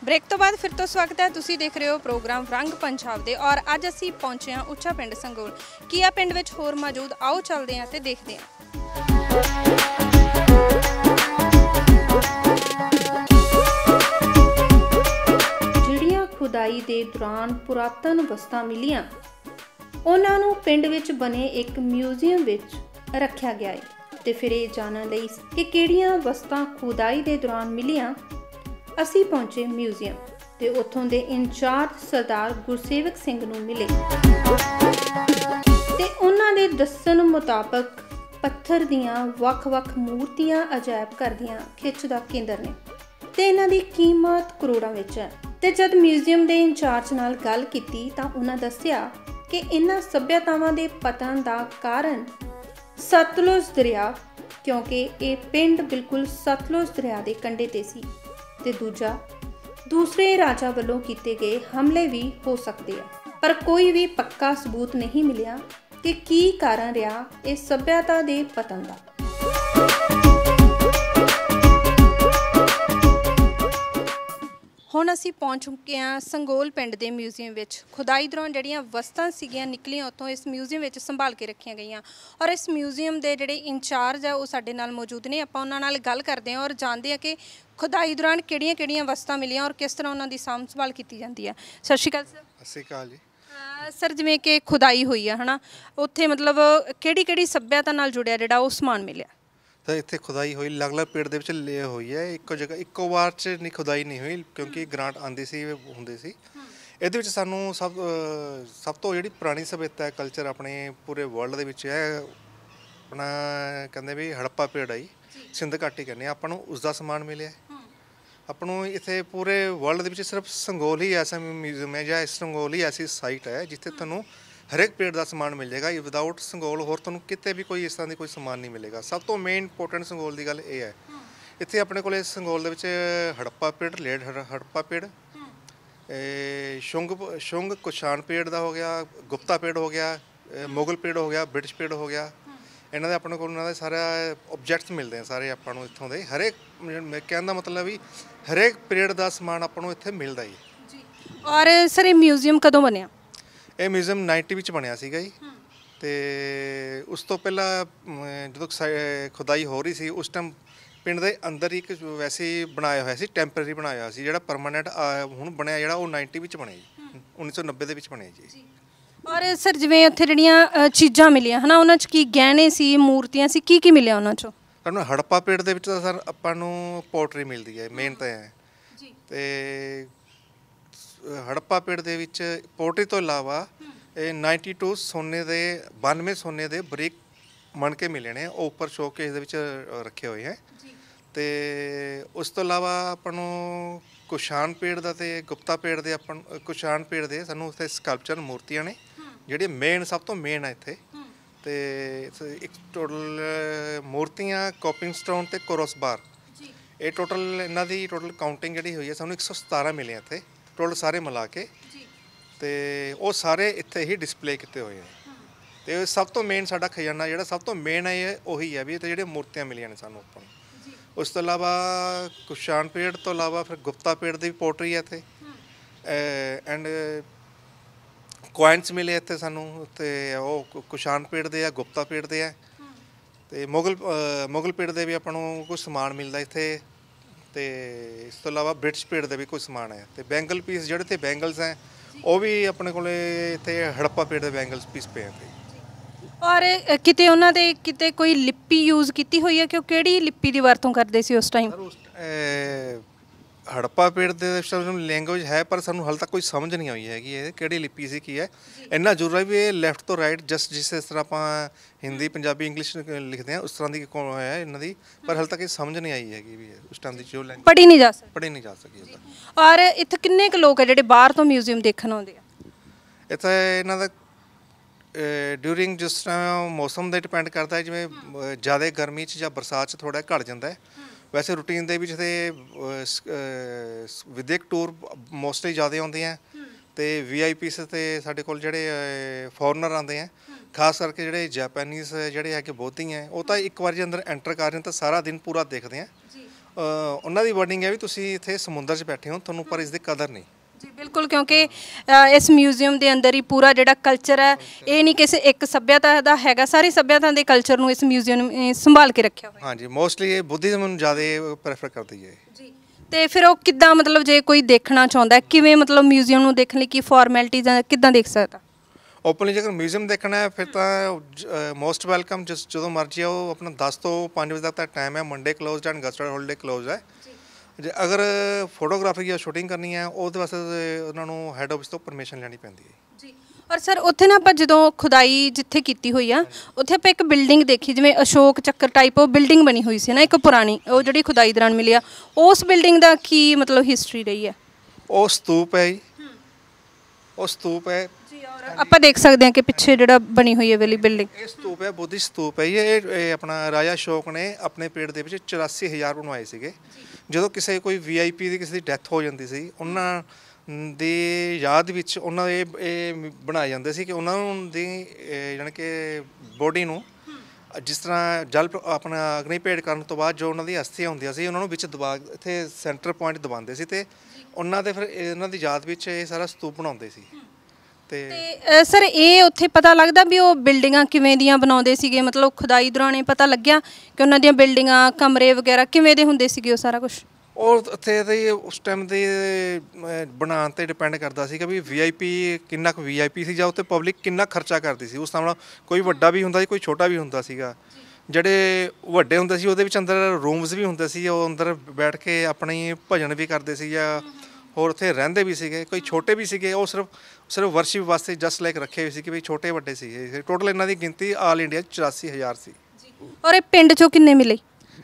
ਬ੍ਰੇਕ ਤੋਂ ਬਾਅਦ ਫਿਰ ਤੋਂ ਸਵਾਗਤ ਹੈ ਤੁਸੀਂ ਦੇਖ ਰਹੇ ਹੋ ਪ੍ਰੋਗਰਾਮ ਰੰਗ ਪੰਜਾਬ ਦੇ ਔਰ ਅੱਜ ਅਸੀਂ ਪਹੁੰਚੇ ਹਾਂ ਉੱਚਾ ਪਿੰਡ ਸੰਗੋਲ ਕੀ ਆ ਪਿੰਡ ਵਿੱਚ ਹੋਰ ਮੌਜੂਦ ਆਓ ਚੱਲਦੇ ਹਾਂ ਤੇ ਦੇਖਦੇ ਹਾਂ ਜਿਹੜੀਆਂ ਖੁਦਾਈ ਦੇ ਦੌਰਾਨ ਪੁਰਾਤਨ ਵਸਤਾਂ ਮਿਲੀਆਂ ਉਹਨਾਂ ਨੂੰ ਪਿੰਡ ਵਿੱਚ ਬਣੇ ਇੱਕ ਮਿਊਜ਼ੀਅਮ ਵਿੱਚ ਰੱਖਿਆ ਗਿਆ ਹੈ ਤੇ ਫਿਰ ਇਹ ਜਾਣਨ ਲਈ ਕਿ ਕਿਹੜੀਆਂ ਵਸਤਾਂ ਖੁਦਾਈ ਦੇ ਦੌਰਾਨ ਮਿਲੀਆਂ ਅਸੀਂ ਪਹੁੰਚੇ ਮਿਊਜ਼ੀਅਮ ਤੇ ਉੱਥੋਂ ਦੇ ਇੰਚਾਰਜ ਸਰਦਾਰ ਗੁਰਸੇਵਕ ਸਿੰਘ ਨੂੰ ਮਿਲੇ ਤੇ ਉਹਨਾਂ ਦੇ ਦੱਸਣ ਮੁਤਾਬਕ ਪੱਥਰ ਦੀਆਂ ਵੱਖ-ਵੱਖ ਮੂਰਤੀਆਂ ਅਜਾਇਬ ਘਰ ਦੀਆਂ ਖਿੱਚ ਦਾ ਕੇਂਦਰ ਨੇ ਤੇ ਇਹਨਾਂ ਦੀ ਕੀਮਤ ਕਰੋੜਾਂ ਵਿੱਚ ਹੈ ਤੇ ਜਦ ਮਿਊਜ਼ੀਅਮ ਦੇ ਇੰਚਾਰਜ ਨਾਲ ਗੱਲ ਕੀਤੀ ਤਾਂ ਉਹਨਾਂ ਦੱਸਿਆ ਕਿ ਇਹਨਾਂ ਸੱਭਿਆਤਾਵਾਂ ਦੇ ਪਤਨ ਦਾ ਕਾਰਨ ਸਤਲੁਜ ਦਰਿਆ ਕਿਉਂਕਿ ਇਹ ਪਿੰਡ ਬਿਲਕੁਲ ਸਤਲੁਜ ਦਰਿਆ ਦੇ ਕੰਢੇ ਤੇ ਸੀ ਤੇ ਦੂਜਾ ਦੂਸਰੇ ਰਾਜਾ ਵੱਲੋਂ ਕੀਤੇ ਗਏ ਹਮਲੇ ਵੀ ਹੋ ਸਕਦੇ ਆ ਪਰ ਕੋਈ ਵੀ ਪੱਕਾ ਸਬੂਤ ਨਹੀਂ ਮਿਲਿਆ ਕਿ ਕੀ ਕਾਰਨ ਰਿਹਾ ਇਸ ਸਭਿਆਤਾ ਦੇ ਪਤਨ ਦਾ ਹੁਣ ਅਸੀਂ ਪਹੁੰਚ ਚੁੱਕੇ ਹਾਂ ਸੰਗੋਲ ਪਿੰਡ ਦੇ ਮਿਊਜ਼ੀਅਮ ਵਿੱਚ ਖੁਦਾਈ ਦੌਰਾਨ ਜਿਹੜੀਆਂ ਵਸਤਾਂ ਸੀਗੀਆਂ ਨਿਕਲੀਆਂ ਉਤੋਂ ਇਸ ਮਿਊਜ਼ੀਅਮ ਵਿੱਚ ਸੰਭਾਲ ਕੇ ਰੱਖੀਆਂ ਗਈਆਂ ਔਰ ਇਸ ਮਿਊਜ਼ੀਅਮ ਦੇ ਜਿਹੜੇ ਇੰਚਾਰਜ ਆ ਉਹ ਸਾਡੇ ਨਾਲ ਮੌਜੂਦ ਨੇ ਆਪਾਂ ਉਹਨਾਂ ਨਾਲ ਗੱਲ ਕਰਦੇ ਹਾਂ ਔਰ ਜਾਣਦੇ ਹਾਂ ਕਿ ਖੁਦਾਈ ਦੌਰਾਨ ਕਿਹੜੀਆਂ-ਕਿਹੜੀਆਂ ਵਸਤਾਂ ਮਿਲੀਆਂ ਔਰ ਕਿਸ ਤਰ੍ਹਾਂ ਉਹਨਾਂ ਦੀ ਸਾਂਭ ਸੰਭਾਲ ਕੀਤੀ ਜਾਂਦੀ ਹੈ ਸਤਿ ਸ਼੍ਰੀ ਅਕਾਲ ਸਰ ਸਤਿ ਸ਼੍ਰੀ ਅਕਾਲ ਜੀ ਸਰ ਜਿਵੇਂ ਕਿ ਖੁਦਾਈ ਹੋਈ ਆ ਹਨਾ ਉੱਥੇ ਮਤਲਬ ਕਿਹੜੀ-ਕਿਹੜੀ ਸੱਭਿਆਤਾ ਨਾਲ ਜੁੜਿਆ ਜਿਹੜਾ ਉਹ ਸਮਾਨ ਮਿਲਿਆ ਤਾਂ ਇੱਥੇ ਖੁਦਾਈ ਹੋਈ ਅਲੱਗ ਪੇੜ ਦੇ ਵਿੱਚ ਲੇ ਹੋਈ ਹੈ ਇੱਕੋ ਜਗ੍ਹਾ ਇੱਕੋ ਵਾਰ 'ਚ ਨਹੀਂ ਖੁਦਾਈ ਨਹੀਂ ਹੋਈ ਕਿਉਂਕਿ ਗ੍ਰਾਂਟ ਆਂਦੀ ਸੀ ਹੁੰਦੇ ਸੀ ਇਹਦੇ ਵਿੱਚ ਸਾਨੂੰ ਸਭ ਸਭ ਤੋਂ ਜਿਹੜੀ ਪੁਰਾਣੀ ਸਭਿਅਤਾ ਕਲਚਰ ਆਪਣੇ ਪੂਰੇ ਵਰਲਡ ਦੇ ਵਿੱਚ ਹੈ ਆਪਣਾ ਕਹਿੰਦੇ ਵੀ ਹੜੱਪਾ ਪੇੜ ਹੈ ਸਿੰਧ ਘਾਟੀ ਕਹਿੰਦੇ ਆਪਾਂ ਨੂੰ ਉਸ ਦਾ ਸਮਾਨ ਮਿਲਿਆ ਆਪਾਂ ਨੂੰ ਇੱਥੇ ਪੂਰੇ ਵਰਲਡ ਦੇ ਵਿੱਚ ਸਿਰਫ ਸੰਗੋਲ ਹੀ ਐਸਾ ਮਿਊਜ਼ੀਅਮ ਹੈ ਜਾਂ ਸੰਗੋਲ ਹੀ ਐਸੀ ਸਾਈਟ ਹੈ ਜਿੱਥੇ ਤੁਹਾਨੂੰ ਹਰੇਕ ਪੀਰੀਅਡ ਦਾ ਸਮਾਨ ਮਿਲ ਜਾਏਗਾ ਇਹ ਵਿਦਆਊਟ ਸੰਗੋਲ ਹੋਰ ਤੁਹਾਨੂੰ ਕਿਤੇ ਵੀ ਕੋਈ ਇਸ ਤਰ੍ਹਾਂ ਦੀ ਕੋਈ ਸਮਾਨ ਨਹੀਂ ਮਿਲੇਗਾ ਸਭ ਤੋਂ ਮੇਨ ਇੰਪੋਰਟੈਂਟ ਸੰਗੋਲ ਦੀ ਗੱਲ ਇਹ ਹੈ ਇੱਥੇ ਆਪਣੇ ਕੋਲੇ ਸੰਗੋਲ ਦੇ ਵਿੱਚ Harappa period late Harappa period Shunga Shunga Kushan period ਦਾ ਹੋ ਗਿਆ ਗੁਪਤਾ ਪੀਰੀਅਡ ਹੋ ਗਿਆ ਮੁਗਲ ਪੀਰੀਅਡ ਹੋ ਗਿਆ ਬ੍ਰਿਟਿਸ਼ ਪੀਰੀਅਡ ਹੋ ਗਿਆ ਇਹਨਾਂ ਦੇ ਆਪਣੇ ਕੋਲ ਉਹਨਾਂ ਦੇ ਸਾਰੇ ਆਬਜੈਕਟਸ ਮਿਲਦੇ ਆ ਸਾਰੇ ਆਪਾਂ ਨੂੰ ਇੱਥੋਂ ਦੇ ਹਰੇਕ ਮੈਂ ਕਹਿੰਦਾ ਮਤਲਬ ਵੀ ਹਰੇਕ ਪੀਰੀਅਡ ਦਾ ਸਮਾਨ ਆਪਾਂ ਨੂੰ ਇੱਥੇ ਮਿਲਦਾ ਹੀ ਜੀ ਔਰ ਸਰ ਇਹ ਮਿਊਜ਼ੀਅਮ ਕਦੋਂ ਬਣਿਆ ਇਹ ਮਿਊਜ਼ੀਅਮ 90 ਵਿੱਚ ਬਣਿਆ ਸੀਗਾ ਜੀ ਤੇ ਉਸ ਤੋਂ ਪਹਿਲਾਂ ਜਦੋਂ ਖੁਦਾਈ ਹੋ ਰਹੀ ਸੀ ਉਸ ਟਾਈਮ ਪਿੰਡ ਦੇ ਅੰਦਰ ਇੱਕ ਵੈਸੇ ਬਣਾਇਆ ਹੋਇਆ ਸੀ ਟੈਂਪਰੇਰੀ ਬਣਾਇਆ ਹੋਇਆ ਸੀ ਜਿਹੜਾ ਪਰਮਾਨੈਂਟ ਹੁਣ ਬਣਿਆ ਜਿਹੜਾ ਉਹ 90 ਵਿੱਚ ਬਣਿਆ ਜੀ 1990 ਦੇ ਵਿੱਚ ਬਣਿਆ ਜੀ ਔਰ ਸਰ ਜਿਵੇਂ ਉੱਥੇ ਜਿਹੜੀਆਂ ਚੀਜ਼ਾਂ ਮਿਲੀਆਂ ਹਨਾ ਉਹਨਾਂ 'ਚ ਕੀ ਗਹਿਣੇ ਸੀ ਮੂਰਤੀਆਂ ਸੀ ਕੀ ਕੀ ਮਿਲਿਆ ਉਹਨਾਂ 'ਚੋਂ ਸਾਨੂੰ ਹੜੱਪਾ ਪੇੜ ਦੇ ਵਿੱਚ ਤਾਂ ਸਰ ਆਪਾਂ ਨੂੰ ਪੋਟਰੀ ਮਿਲਦੀ ਹੈ ਮੇਨ ਤਾਂ ਹੈ ਜੀ ਤੇ ਹੜੱਪਾ ਪਿੰਡ ਦੇ ਵਿੱਚ ਪੋਟਰੀ ਤੋਂ ਇਲਾਵਾ ਇਹ 92 ਸੋਨੇ ਦੇ 92 ਸੋਨੇ ਦੇ ਬ੍ਰਿਕ ਮਣਕੇ ਮਿਲੇ ਨੇ ਉਹ ਉੱਪਰ ਸ਼ੋਕੇਸ ਦੇ ਵਿੱਚ ਰੱਖੇ ਹੋਏ ਹੈ ਤੇ ਉਸ ਤੋਂ ਇਲਾਵਾ ਆਪਾਂ ਨੂੰ ਕੁਸ਼ਾਨ ਪੇੜ ਦਾ ਤੇ ਗੁਪਤਾ ਪੇੜ ਦੇ ਆਪਾਂ ਕੁਸ਼ਾਨ ਪੇੜ ਦੇ ਸਾਨੂੰ ਉੱਥੇ ਸਕਲਪਚਰ ਮੂਰਤੀਆਂ ਨੇ ਜਿਹੜੇ ਮੇਨ ਸਭ ਤੋਂ ਮੇਨ ਆ ਇੱਥੇ ਤੇ ਇੱਕ ਟੋਟਲ ਮੂਰਤੀਆਂ ਕੋਪਿੰਗ ਸਟੋਨ ਤੇ ਕੋਰਸ ਬਾਰ ਇਹ ਟੋਟਲ ਇਹਨਾਂ ਦੀ ਟੋਟਲ ਕਾਊਂਟਿੰਗ ਜਿਹੜੀ ਹੋਈ ਹੈ ਸਾਨੂੰ 117 ਮਿਲੇ ਇੱਥੇ ਟੋਟਲ ਸਾਰੇ ਮਿਲਾ ਕੇ ਤੇ ਉਹ ਸਾਰੇ ਇੱਥੇ ਹੀ ਡਿਸਪਲੇ ਕੀਤੇ ਹੋਏ ਆ ਤੇ ਸਭ ਤੋਂ ਮੇਨ ਸਾਡਾ ਖਜ਼ਾਨਾ ਜਿਹੜਾ ਸਭ ਤੋਂ ਮੇਨ ਹੈ ਉਹੀ ਹੈ ਵੀ ਤੇ ਜਿਹੜੇ ਮੂਰਤੀਆਂ ਮਿਲੀਆਂ ਨੇ ਸਾਨੂੰ ਆਪਾਂ ਨੂੰ ਉਸ ਤੋਂ ਇਲਾਵਾ ਕੁਸ਼ਾਨ ਪੇੜ ਤੋਂ ਇਲਾਵਾ ਫਿਰ ਗੁਪਤਾ ਪੇੜ ਦੀ ਪੋਟਰੀ ਹੈ ਇੱਥੇ ਐਂਡ ਕੁਆਇਨਸ ਮਿਲੇ ਇੱਥੇ ਸਾਨੂੰ ਤੇ ਉਹ ਕੁਸ਼ਾਨ ਪੇੜ ਦੇ ਆ ਗੁਪਤਾ ਪੇੜ ਦੇ ਆ ਤੇ ਮੁਗਲ ਮੁਗਲ ਪੇੜ ਦੇ ਵੀ ਆਪਾਂ ਨੂੰ ਕੁਝ ਸਮਾਨ ਮਿਲਦਾ ਇੱਥੇ ਤੇ ਇਸ ਤੋਂ ਇਲਾਵਾ ਬ੍ਰਿਟਿਸ਼ ਪੀਰੀਅਡ ਦੇ ਵੀ ਕੋਈ ਸਮਾਨ ਹੈ ਤੇ ਬੈਂਗਲ ਪੀਸ ਜਿਹੜੇ ਤੇ ਬੈਂਗਲਸ ਹੈ ਉਹ ਵੀ ਆਪਣੇ ਕੋਲੇ ਇੱਥੇ ਹੜੱਪਾ ਪੀਰੀਅਡ ਦੇ ਬੈਂਗਲਸ ਪੀਸ ਪਏ ਆ ਔਰ ਕਿਤੇ ਉਹਨਾਂ ਦੇ ਕਿਤੇ ਕੋਈ ਲਿਪੀ ਯੂਜ਼ ਕੀਤੀ ਹੋਈ ਹੈ ਕਿ ਉਹ ਕਿਹੜੀ ਲਿਪੀ ਦੀ ਵਰਤੋਂ ਕਰਦੇ ਸੀ ਉਸ ਟਾਈਮ ਹੜੱਪਾ ਪੇੜ ਦੇ ਸਾਨੂੰ ਲੈਂਗੁਏਜ ਹੈ ਪਰ ਸਾਨੂੰ ਹਾਲ ਤੱਕ ਕੋਈ ਸਮਝ ਨਹੀਂ ਆਈ ਹੈਗੀ ਇਹ ਕਿਹੜੀ ਲਿਪੀ ਸੀ ਕੀ ਹੈ ਇੰਨਾ ਜੁਰਾ ਵੀ ਇਹ ਲੈਫਟ ਤੋਂ ਰਾਈਟ ਜਸਟ ਜਿਸ ਤਰ੍ਹਾਂ ਆਪਾਂ ਹਿੰਦੀ ਪੰਜਾਬੀ ਇੰਗਲਿਸ਼ ਲਿਖਦੇ ਆ ਉਸ ਤਰ੍ਹਾਂ ਦੀ ਕੋਈ ਹੈ ਇਹਨਾਂ ਦੀ ਪਰ ਹਾਲ ਤੱਕ ਇਹ ਸਮਝ ਨਹੀਂ ਆਈ ਹੈਗੀ ਵੀ ਉਸ ਟਾਈਮ ਦੀ ਜੋ ਲੈਂਗੁਏਜ ਪੜੀ ਨਹੀਂ ਜਾ ਸਕਦੀ ਪੜੀ ਨਹੀਂ ਜਾ ਸਕੀ ਔਰ ਇੱਥੇ ਕਿੰਨੇ ਕੁ ਲੋਕ ਹੈ ਜਿਹੜੇ ਬਾਹਰ ਤੋਂ ਮਿਊਜ਼ੀਅਮ ਦੇਖਣ ਆਉਂਦੇ ਆ ਇੱਥੇ ਇਹਨਾਂ ਦਾ ਡਿਊਰਿੰਗ ਜਿਸ ਤਰ੍ਹਾਂ ਮੌਸਮ ਦੇ ਡਿਪੈਂਡ ਕਰਦਾ ਹੈ ਜਿਵੇਂ ਜ਼ਿਆਦਾ ਗਰਮੀ 'ਚ ਜਾਂ ਬਰਸਾਤ 'ਚ ਥੋੜਾ ਘਟ ਜਾਂਦਾ ਹੈ ਵੈਸੇ ਰੂਟੀਨ ਦੇ ਵਿੱਚ ਤੇ ਵਿਦਿਕ ਟੂਰ ਮੋਸਟਲੀ ਜ਼ਿਆਦਾ ਆਉਂਦੇ ਆ ਤੇ ਵੀਆਈਪੀਸ ਤੇ ਸਾਡੇ ਕੋਲ ਜਿਹੜੇ ਫੋਰਨਰ ਆਉਂਦੇ ਆ ਖਾਸ ਕਰਕੇ ਜਿਹੜੇ ਜਾਪਾਨੀਜ਼ ਜਿਹੜੇ ਆ ਕੇ ਬਹੁਤੀ ਆ ਉਹ ਤਾਂ ਇੱਕ ਵਾਰ ਜੇ ਅੰਦਰ ਐਂਟਰ ਕਰ ਜਾਂਦੇ ਤਾਂ ਸਾਰਾ ਦਿਨ ਪੂਰਾ ਦੇਖਦੇ ਆ ਜੀ ਉਹਨਾਂ ਦੀ ਵਰਡਿੰਗ ਹੈ ਵੀ ਤੁਸੀਂ ਇੱਥੇ ਸਮੁੰਦਰ 'ਚ ਬੈਠੇ ਹੋ ਤੁਹਾਨੂੰ ਪਰ ਇਸ ਦੀ ਕਦਰ ਨਹੀਂ ਜੀ ਬਿਲਕੁਲ ਕਿਉਂਕਿ ਇਸ ਮਿਊਜ਼ੀਅਮ ਦੇ ਅੰਦਰ ਹੀ ਪੂਰਾ ਜਿਹੜਾ ਕਲਚਰ ਹੈ ਇਹ ਨਹੀਂ ਕਿਸੇ ਇੱਕ ਸੱਭਿਆਤਾ ਦਾ ਹੈਗਾ ਸਾਰੀ ਸੱਭਿਆਤਾ ਦੇ ਕਲਚਰ ਨੂੰ ਇਸ ਮਿਊਜ਼ੀਅਮ ਸੰਭਾਲ ਕੇ ਰੱਖਿਆ ਹੋਇਆ ਹਾਂਜੀ ਮੋਸਟਲੀ ਇਹ ਬੁੱਧੀਜ਼ਮ ਨੂੰ ਜ਼ਿਆਦਾ ਪ੍ਰੈਫਰ ਕਰਦੀ ਹੈ ਜੀ ਤੇ ਫਿਰ ਉਹ ਕਿੱਦਾਂ ਮਤਲਬ ਜੇ ਕੋਈ ਦੇਖਣਾ ਚਾਹੁੰਦਾ ਕਿਵੇਂ ਮਤਲਬ ਮਿਊਜ਼ੀਅਮ ਨੂੰ ਦੇਖਣ ਲਈ ਕੀ ਫਾਰਮੈਲਿਟੀਆਂ ਕਿੱਦਾਂ ਦੇਖ ਸਕਦਾ ਓਪਨਲੀ ਜੇਕਰ ਮਿਊਜ਼ੀਅਮ ਦੇਖਣਾ ਹੈ ਫਿਰ ਤਾਂ ਮੋਸਟ ਵੈਲਕਮ ਜਦੋਂ ਮਰਜ਼ੀ ਆਓ ਆਪਣਾ 10 ਤੋਂ 5 ਵਜੇ ਤੱਕ ਦਾ ਟਾਈਮ ਹੈ Monday closed and gazetted holiday closed ਹੈ ਜੇ ਅਗਰ ਫੋਟੋਗ੍ਰਾਫੀ ਜਾਂ ਸ਼ੂਟਿੰਗ ਕਰਨੀ ਹੈ ਉਹਦੇ ਵਾਸਤੇ ਉਹਨਾਂ ਨੂੰ ਹੈੱਡ ਆਫਿਸ ਤੋਂ ਪਰਮਿਸ਼ਨ ਲੈਣੀ ਪੈਂਦੀ ਹੈ ਜੀ ਔਰ ਸਰ ਉੱਥੇ ਨਾ ਆਪਾਂ ਜਦੋਂ ਖੁਦਾਈ ਜਿੱਥੇ ਕੀਤੀ ਹੋਈ ਆ ਉੱਥੇ ਆਪਾਂ ਇੱਕ ਬਿਲਡਿੰਗ ਦੇਖੀ ਜਿਵੇਂ ਅਸ਼ੋਕ ਚੱਕਰ ਟਾਈਪ ਉਹ ਬਿਲਡਿੰਗ ਬਣੀ ਹੋਈ ਸੀ ਨਾ ਇੱਕ ਪੁਰਾਣੀ ਉਹ ਜਿਹੜੀ ਖੁਦਾਈ ਦੌਰਾਨ ਮਿਲੀ ਆ ਉਸ ਬਿਲਡਿੰਗ ਦਾ ਕੀ ਮਤਲਬ ਹਿਸਟਰੀ ਰਹੀ ਹੈ ਉਹ ਸਤੂਪ ਹੈ ਜੀ ਉਹ ਸਤੂਪ ਹੈ ਜੀ ਔਰ ਆਪਾਂ ਦੇਖ ਸਕਦੇ ਹਾਂ ਕਿ ਪਿੱਛੇ ਜਿਹੜਾ ਬਣੀ ਹੋਈ ਹੈ ਵੇਲੀ ਬਿਲਡਿੰਗ ਇਹ ਸਤੂਪ ਹੈ ਬੁੱਧੀ ਸਤੂਪ ਹੈ ਇਹ ਆਪਣਾ ਰਾਜਾ ਸ਼ੋਕ ਨੇ ਆਪਣੇ ਪੇੜ ਦੇ ਵਿੱਚ 84000 ਬਣਵਾਏ ਸੀਗੇ ਜੀ ਜਦੋਂ ਕਿਸੇ ਕੋਈ ਵੀਆਈਪੀ ਦੀ ਕਿਸੇ ਦੀ ਡੈਥ ਹੋ ਜਾਂਦੀ ਸੀ ਉਹਨਾਂ ਦੇ ਯਾਦ ਵਿੱਚ ਉਹਨਾਂ ਇਹ ਇਹ ਬਣਾਏ ਜਾਂਦੇ ਸੀ ਕਿ ਉਹਨਾਂ ਨੂੰ ਦੀ ਯਾਨੀ ਕਿ ਬੋਡੀ ਨੂੰ ਜਿਸ ਤਰ੍ਹਾਂ ਜਲ ਆਪਣਾ ਅਗਨੀ ਪੇੜ ਕਰਨ ਤੋਂ ਬਾਅਦ ਜੋ ਉਹਨਾਂ ਦੀ ਅਸਥੀਆਂ ਹੁੰਦੀਆਂ ਸੀ ਉਹਨਾਂ ਨੂੰ ਵਿੱਚ ਦਬਾ ਇੱਥੇ ਸੈਂਟਰ ਪੁਆਇੰਟ ਦਬਾਉਂਦੇ ਸੀ ਤੇ ਉਹਨਾਂ ਦੇ ਫਿਰ ਇਹਨਾਂ ਦੀ ਯਾਦ ਵਿੱਚ ਇਹ ਸਾਰਾ ਸਤੂਪ ਬਣਾਉਂਦੇ ਸੀ ਤੇ ਸਰ ਇਹ ਉੱਥੇ ਪਤਾ ਲੱਗਦਾ ਵੀ ਉਹ ਬਿਲਡਿੰਗਾਂ ਕਿਵੇਂ ਦੀਆਂ ਬਣਾਉਂਦੇ ਸੀਗੇ ਮਤਲਬ ਖੁਦਾਈ ਦੌਰਾਨ ਇਹ ਪਤਾ ਲੱਗਿਆ ਕਿ ਉਹਨਾਂ ਦੀਆਂ ਬਿਲਡਿੰਗਾਂ ਕਮਰੇ ਵਗੈਰਾ ਕਿਵੇਂ ਦੇ ਹੁੰਦੇ ਸੀਗੇ ਉਹ ਸਾਰਾ ਕੁਝ ਉਹ ਉੱਥੇ ਤੇ ਉਸ ਟਾਈਮ ਦੇ ਬਣਾਉਣ ਤੇ ਡਿਪੈਂਡ ਕਰਦਾ ਸੀਗਾ ਵੀ ਵੀਆਈਪੀ ਕਿੰਨਾ ਕੁ ਵੀਆਈਪੀ ਸੀ ਜਾਂ ਉੱਥੇ ਪਬਲਿਕ ਕਿੰਨਾ ਖਰਚਾ ਕਰਦੀ ਸੀ ਉਸ ਹਿਸਾਬ ਨਾਲ ਕੋਈ ਵੱਡਾ ਵੀ ਹੁੰਦਾ ਸੀ ਕੋਈ ਛੋਟਾ ਵੀ ਹੁੰਦਾ ਸੀਗਾ ਜਿਹੜੇ ਵੱਡੇ ਹੁੰਦੇ ਸੀ ਉਹਦੇ ਵਿੱਚ ਅੰਦਰ ਰੂਮਸ ਵੀ ਹੁੰਦੇ ਸੀ ਉਹ ਅੰਦਰ ਬੈਠ ਕੇ ਆਪਣੀ ਭਜਨ ਵੀ ਕਰਦੇ ਸੀ ਜਾਂ ਹੋਰ ਉੱਥੇ ਰਹਿੰਦੇ ਵੀ ਸੀਗੇ ਕੋਈ ਛੋਟੇ ਵੀ ਸੀਗੇ ਉਹ ਸਿਰਫ ਸਿਰਫ ਵਰਸ਼ਿਪ ਵਾਸਤੇ ਜਸਟ ਲਾਈਕ ਰੱਖੇ ਹੋਏ ਸੀ ਕਿ ਵੀ ਛੋਟੇ ਵੱਡੇ ਸੀ ਟੋਟਲ ਇਹਨਾਂ ਦੀ ਗਿਣਤੀ ਆਲ ਇੰਡੀਆ 84000 ਸੀ ਜੀ ਔਰ ਇਹ ਪਿੰਡ ਚੋਂ ਕਿੰਨੇ ਮਿਲੇ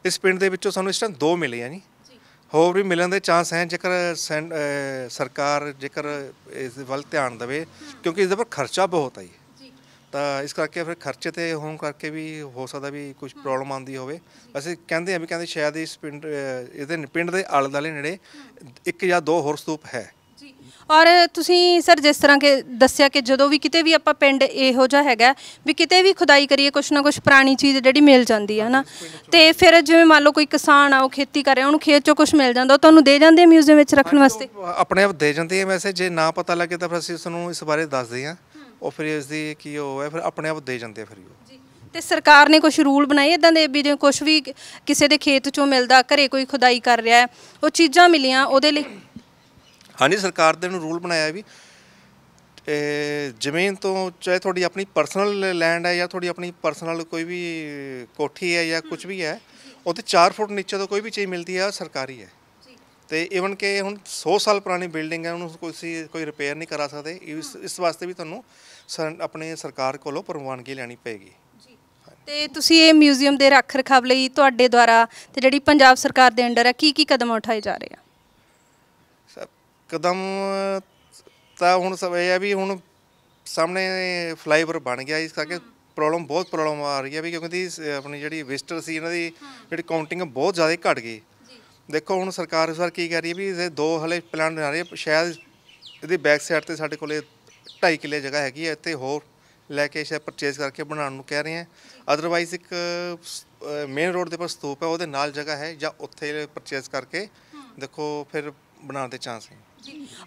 ਇਸ ਪਿੰਡ ਦੇ ਵਿੱਚੋਂ ਸਾਨੂੰ ਇਸ ਟਾਈਮ 2 ਮਿਲੇ ਆ ਜੀ ਹੋਰ ਵੀ ਮਿਲਣ ਦੇ ਚਾਂਸ ਹੈ ਜੇਕਰ ਸਰਕਾਰ ਜੇਕਰ ਇਸ ਵੱਲ ਧਿਆਨ ਦੇਵੇ ਕਿਉਂਕਿ ਇਸ ਦੇ ਪਰ ਖਰਚਾ ਬਹੁਤ ਆਈ ਤਾਂ ਇਸ ਕਰਕੇ ਫਿਰ ਖਰਚੇ ਤੇ ਹੋਣ ਕਰਕੇ ਵੀ ਹੋ ਸਕਦਾ ਵੀ ਕੁਝ ਪ੍ਰੋਬਲਮ ਆਂਦੀ ਹੋਵੇ ਅਸੀਂ ਕਹਿੰਦੇ ਆ ਵੀ ਕਹਿੰਦੇ ਸ਼ਾਇਦ ਇਸ ਪਿੰਡ ਇਹਦੇ ਪਿੰਡ ਦੇ ਆਲੇ ਦਾਲੇ ਨੇੜੇ ਇੱਕ ਜਾਂ ਦੋ ਹੋਰ ਸਤੂਪ ਹੈ ਔਰ ਤੁਸੀਂ ਸਰ ਜਿਸ ਤਰ੍ਹਾਂ ਕਿ ਦੱਸਿਆ ਕਿ ਜਦੋਂ ਵੀ ਕਿਤੇ ਵੀ ਆਪਾਂ ਪਿੰਡ ਇਹੋ ਜਿਹਾ ਹੈਗਾ ਵੀ ਕਿਤੇ ਵੀ ਖੁਦਾਈ ਕਰੀਏ ਕੁਛ ਨਾ ਕੁਛ ਪੁਰਾਣੀ ਚੀਜ਼ ਜਿਹੜੀ ਮਿਲ ਜਾਂਦੀ ਹੈ ਨਾ ਤੇ ਫਿਰ ਜਿਵੇਂ ਮੰਨ ਲਓ ਕੋਈ ਕਿਸਾਨ ਆ ਉਹ ਖੇਤੀ ਕਰ ਰਿਹਾ ਉਹਨੂੰ ਖੇਤ ਚੋਂ ਕੁਛ ਮਿਲ ਜਾਂਦਾ ਉਹ ਤੁਹਾਨੂੰ ਦੇ ਜਾਂਦੇ ਮਿਊਜ਼ੀਅਮ ਵਿੱਚ ਰੱਖਣ ਵਾਸਤੇ ਆਪਣੇ ਆਪ ਦੇ ਜਾਂਦੇ ਆ ਵੈਸੇ ਜੇ ਨਾ ਪਤਾ ਲੱਗੇ ਤਾਂ ਫਿਰ ਅਸੀਂ ਉਸ ਨੂੰ ਇਸ ਬਾਰੇ ਦੱਸਦੇ ਆ ਉਹ ਫਿਰ ਇਸ ਦੀ ਕੀ ਹੋ ਹੈ ਫਿਰ ਆਪਣੇ ਆਪ ਦੇ ਜਾਂਦੇ ਆ ਫਿਰ ਉਹ ਤੇ ਸਰਕਾਰ ਨੇ ਕੁਝ ਰੂਲ ਬਣਾਏ ਇਦਾਂ ਦੇ ਵੀ ਜੇ ਕੁਝ ਵੀ ਕਿਸੇ ਦੇ ਖੇਤ ਚੋਂ ਮਿਲਦਾ ਘਰੇ ਕੋਈ ਖੁਦਾਈ ਕਰ ਰਿਹਾ ਉਹ ਚੀਜ਼ਾਂ ਮਿਲੀਆਂ ਉਹਦੇ ਲਈ ਹਾਂਜੀ ਸਰਕਾਰ ਦੇ ਨੂੰ ਰੂਲ ਬਣਾਇਆ ਵੀ ਜ਼ਮੀਨ ਤੋਂ ਚਾਹੇ ਤੁਹਾਡੀ ਆਪਣੀ ਪਰਸਨਲ ਲੈਂਡ ਹੈ ਜਾਂ ਤੁਹਾਡੀ ਆਪਣੀ ਪਰਸਨਲ ਕੋਈ ਵੀ ਕੋਠੀ ਹੈ ਜਾਂ ਕੁਝ ਵੀ ਹੈ ਉਹਤੇ 4 ਫੁੱਟ ਨੀਚੇ ਤੋਂ ਕੋਈ ਵੀ ਚੀਜ਼ ਮਿਲਦੀ ਹੈ ਸਰਕਾਰੀ ਹੈ ਤੇ ਇਵਨ ਕਿ ਹੁਣ 100 ਸਾਲ ਪੁਰਾਣੀ ਬਿਲਡਿੰਗ ਹੈ ਉਹਨੂੰ ਕੋਈ ਕੋਈ ਰਿਪੇਅਰ ਨਹੀਂ ਕਰਾ ਸਕਦੇ ਇਸ ਇਸ ਵਾਸਤੇ ਵੀ ਤੁਹਾਨੂੰ ਆਪਣੇ ਸਰਕਾਰ ਕੋਲੋਂ ਪਰਮਾਨਗੀ ਲੈਣੀ ਪਏਗੀ ਤੇ ਤੁਸੀਂ ਇਹ ਮਿਊਜ਼ੀਅਮ ਦੇ ਰੱਖ ਰਖਾਵ ਲਈ ਤੁਹਾਡੇ ਦੁਆਰਾ ਤੇ ਜਿਹੜੀ ਪੰਜਾਬ ਸਰਕਾਰ ਦੇ ਅੰਡਰ ਹੈ ਕੀ ਕੀ ਕਦਮ ਉਠਾਏ ਜਾ ਰਹੇ ਆ ਕਦਮ ਤਾਂ ਹੁਣ ਸਭ ਇਹ ਹੈ ਵੀ ਹੁਣ ਸਾਹਮਣੇ ਫਲਾਈਓਵਰ ਬਣ ਗਿਆ ਇਸ ਕਰਕੇ ਪ੍ਰੋਬਲਮ ਬਹੁਤ ਪ੍ਰੋਬਲਮ ਆ ਰਹੀ ਹੈ ਵੀ ਕਿਉਂਕਿ ਦੀ ਆਪਣੀ ਜਿਹੜੀ ਵਿਜ਼ਟਰ ਸੀ ਇਹਨਾਂ ਦੀ ਜਿਹੜੀ ਕਾਊਂਟਿੰਗ ਬਹੁਤ ਜ਼ਿਆਦਾ ਘਟ ਗਈ ਦੇਖੋ ਹੁਣ ਸਰਕਾਰ ਇਸ ਵਾਰ ਕੀ ਕਰ ਰਹੀ ਹੈ ਵੀ ਇਹ ਦੋ ਹਲੇ ਪਲਾਨ ਬਣਾ ਰਹੀ ਹੈ ਸ਼ਾਇਦ ਇਹਦੀ ਬੈਕ ਸਾਈਡ ਤੇ ਸਾਡੇ ਕੋਲੇ 2.5 ਕਿਲੇ ਜਗ੍ਹਾ ਹੈਗੀ ਹੈ ਇੱਥੇ ਹੋਰ ਲੈ ਕੇ ਸ਼ਾਇਦ ਪਰਚੇਸ ਕਰਕੇ ਬਣਾਉਣ ਨੂੰ ਕਹਿ ਰਹੇ ਹੈ ਅਦਰਵਾਈਜ਼ ਇੱਕ ਮੇਨ ਰੋਡ ਦੇ ਪਰ ਸਤੂਪ ਹੈ ਉਹਦੇ ਨਾਲ ਜਗ੍ਹਾ ਹੈ ਜਾਂ ਉੱਥੇ ਪਰਚੇਸ ਕਰਕੇ ਦੇਖੋ ਫਿਰ ਬਣਾਉਣ ਦੇ ਚਾਂਸ ਹੈ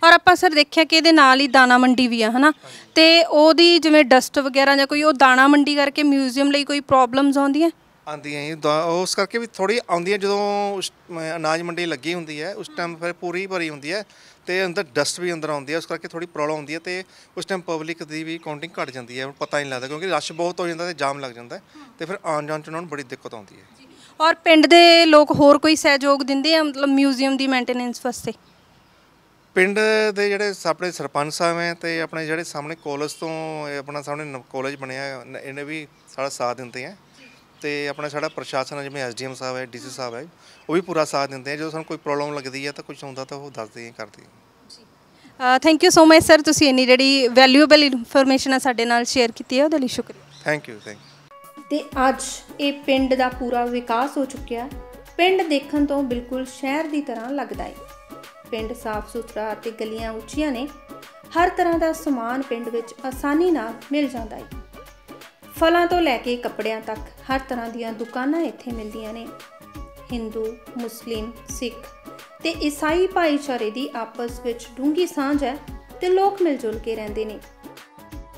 ਔਰ ਆਪਾਂ ਸਰ ਦੇਖਿਆ ਕਿ ਇਹਦੇ ਨਾਲ ਹੀ ਦਾਣਾ ਮੰਡੀ ਵੀ ਆ ਹਨਾ ਤੇ ਉਹਦੀ ਜਿਵੇਂ ਡਸਟ ਵਗੈਰਾ ਜਾਂ ਕੋਈ ਉਹ ਦਾਣਾ ਮੰਡੀ ਕਰਕੇ ਮਿਊਜ਼ੀਅਮ ਲਈ ਕੋਈ ਪ੍ਰੋਬਲਮਸ ਆਉਂਦੀਆਂ ਆਉਂਦੀਆਂ ਜੀ ਉਸ ਕਰਕੇ ਵੀ ਥੋੜੀ ਆਉਂਦੀਆਂ ਜਦੋਂ ਅਨਾਜ ਮੰਡੀ ਲੱਗੀ ਹੁੰਦੀ ਹੈ ਉਸ ਟਾਈਮ ਫਿਰ ਪੂਰੀ ਭਰੀ ਹੁੰਦੀ ਹੈ ਤੇ ਅੰਦਰ ਡਸਟ ਵੀ ਅੰਦਰ ਆਉਂਦੀ ਹੈ ਉਸ ਕਰਕੇ ਥੋੜੀ ਪ੍ਰੋਬਲਮ ਆਉਂਦੀ ਹੈ ਤੇ ਉਸ ਟਾਈਮ ਪਬਲਿਕ ਦੀ ਵੀ ਕਾਊਂਟਿੰਗ ਘਟ ਜਾਂਦੀ ਹੈ ਪਤਾ ਨਹੀਂ ਲੱਗਦਾ ਕਿਉਂਕਿ ਰਸ਼ ਬਹੁਤ ਹੋ ਜਾਂਦਾ ਤੇ ਜਾਮ ਲੱਗ ਜਾਂਦਾ ਤੇ ਫਿਰ ਆਉਣ ਜਾਣ ਚ ਉਹਨਾਂ ਨੂੰ ਬੜੀ ਦਿੱਕਤ ਆਉਂਦੀ ਹੈ ਔਰ ਪਿੰਡ ਦੇ ਲੋਕ ਹੋਰ ਕੋਈ ਸਹਿਯੋਗ ਦਿੰਦੇ ਆ ਮਤਲਬ ਮਿਊਜ਼ੀਅਮ ਦੀ ਮੇਨਟੇਨੈਂਸ ਵਾਸਤੇ ਪਿੰਡ ਦੇ ਜਿਹੜੇ ਆਪਣੇ ਸਰਪੰਚ ਸਾਹਿਬ ਹੈ ਤੇ ਆਪਣੇ ਜਿਹੜੇ ਸਾਹਮਣੇ ਕਾਲਜ ਤੋਂ ਇਹ ਆਪਣਾ ਸਾਹਮਣੇ ਕਾਲਜ ਬਣਿਆ ਹੈ, ਇਹਨੇ ਵੀ ਸਾਡਾ ਸਾਥ ਦਿੰਦੇ ਆ ਤੇ ਆਪਣਾ ਸਾਡਾ ਪ੍ਰਸ਼ਾਸਨ ਜਿਵੇਂ ਐਸਡੀਐਮ ਸਾਹਿਬ ਹੈ ਡੀਸੀ ਸਾਹਿਬ ਹੈ ਉਹ ਵੀ ਪੂਰਾ ਸਾਥ ਦਿੰਦੇ ਆ ਜਦੋਂ ਸਾਨੂੰ ਕੋਈ ਪ੍ਰੋਬਲਮ ਲੱਗਦੀ ਹੈ ਤਾਂ ਕੁਝ ਹੁੰਦਾ ਤਾਂ ਉਹ ਦੱਸਦੇ ਆ ਕਰਦੇ ਆ thank you so much sir ਤੁਸੀਂ ਇੰਨੀ ਜਿਹੜੀ ਵੈਲਿਊਏਬਲ ਇਨਫੋਰਮੇਸ਼ਨ ਸਾਡੇ ਨਾਲ ਸ਼ੇਅਰ ਕੀਤੀ ਹੈ ਉਹਦੇ ਲਈ ਸ਼ੁਕਰੀਆ ਥੈਂਕ ਯੂ ਥੈਂਕ ਯੂ ਤੇ ਅੱਜ ਇਹ ਪਿੰਡ ਦਾ ਪੂਰਾ ਵਿਕਾਸ ਹੋ ਚੁੱਕਿਆ ਪਿੰਡ ਦੇਖਣ ਤੋਂ ਬਿਲਕੁਲ ਸ਼ਹਿਰ ਦੀ ਤਰ੍ਹਾਂ ਲੱਗਦਾ ਹੈ ਪਿੰਡ ਸਾਫ਼ ਸੁਥਰਾ ਅਤੇ ਗਲੀਆਂ ਉੱਚੀਆਂ ਨੇ ਹਰ ਤਰ੍ਹਾਂ ਦਾ ਸਮਾਨ ਪਿੰਡ ਵਿੱਚ ਆਸਾਨੀ ਨਾਲ ਮਿਲ ਜਾਂਦਾ ਹੈ ਫਲਾਂ ਤੋਂ ਲੈ ਕੇ ਕੱਪੜਿਆਂ ਤੱਕ ਹਰ ਤਰ੍ਹਾਂ ਦੀਆਂ ਦੁਕਾਨਾਂ ਇੱਥੇ ਮਿਲਦੀਆਂ ਨੇ Hindu, Muslim, Sikh ਤੇ ਈਸਾਈ ਭਾਈਚਾਰੇ ਦੀ ਆਪਸ ਵਿੱਚ ਡੂੰਗੀ ਸਾਂਝ ਹੈ ਤੇ ਲੋਕ ਮਿਲ ਜੁਲ ਕੇ ਰਹਿੰਦੇ ਨੇ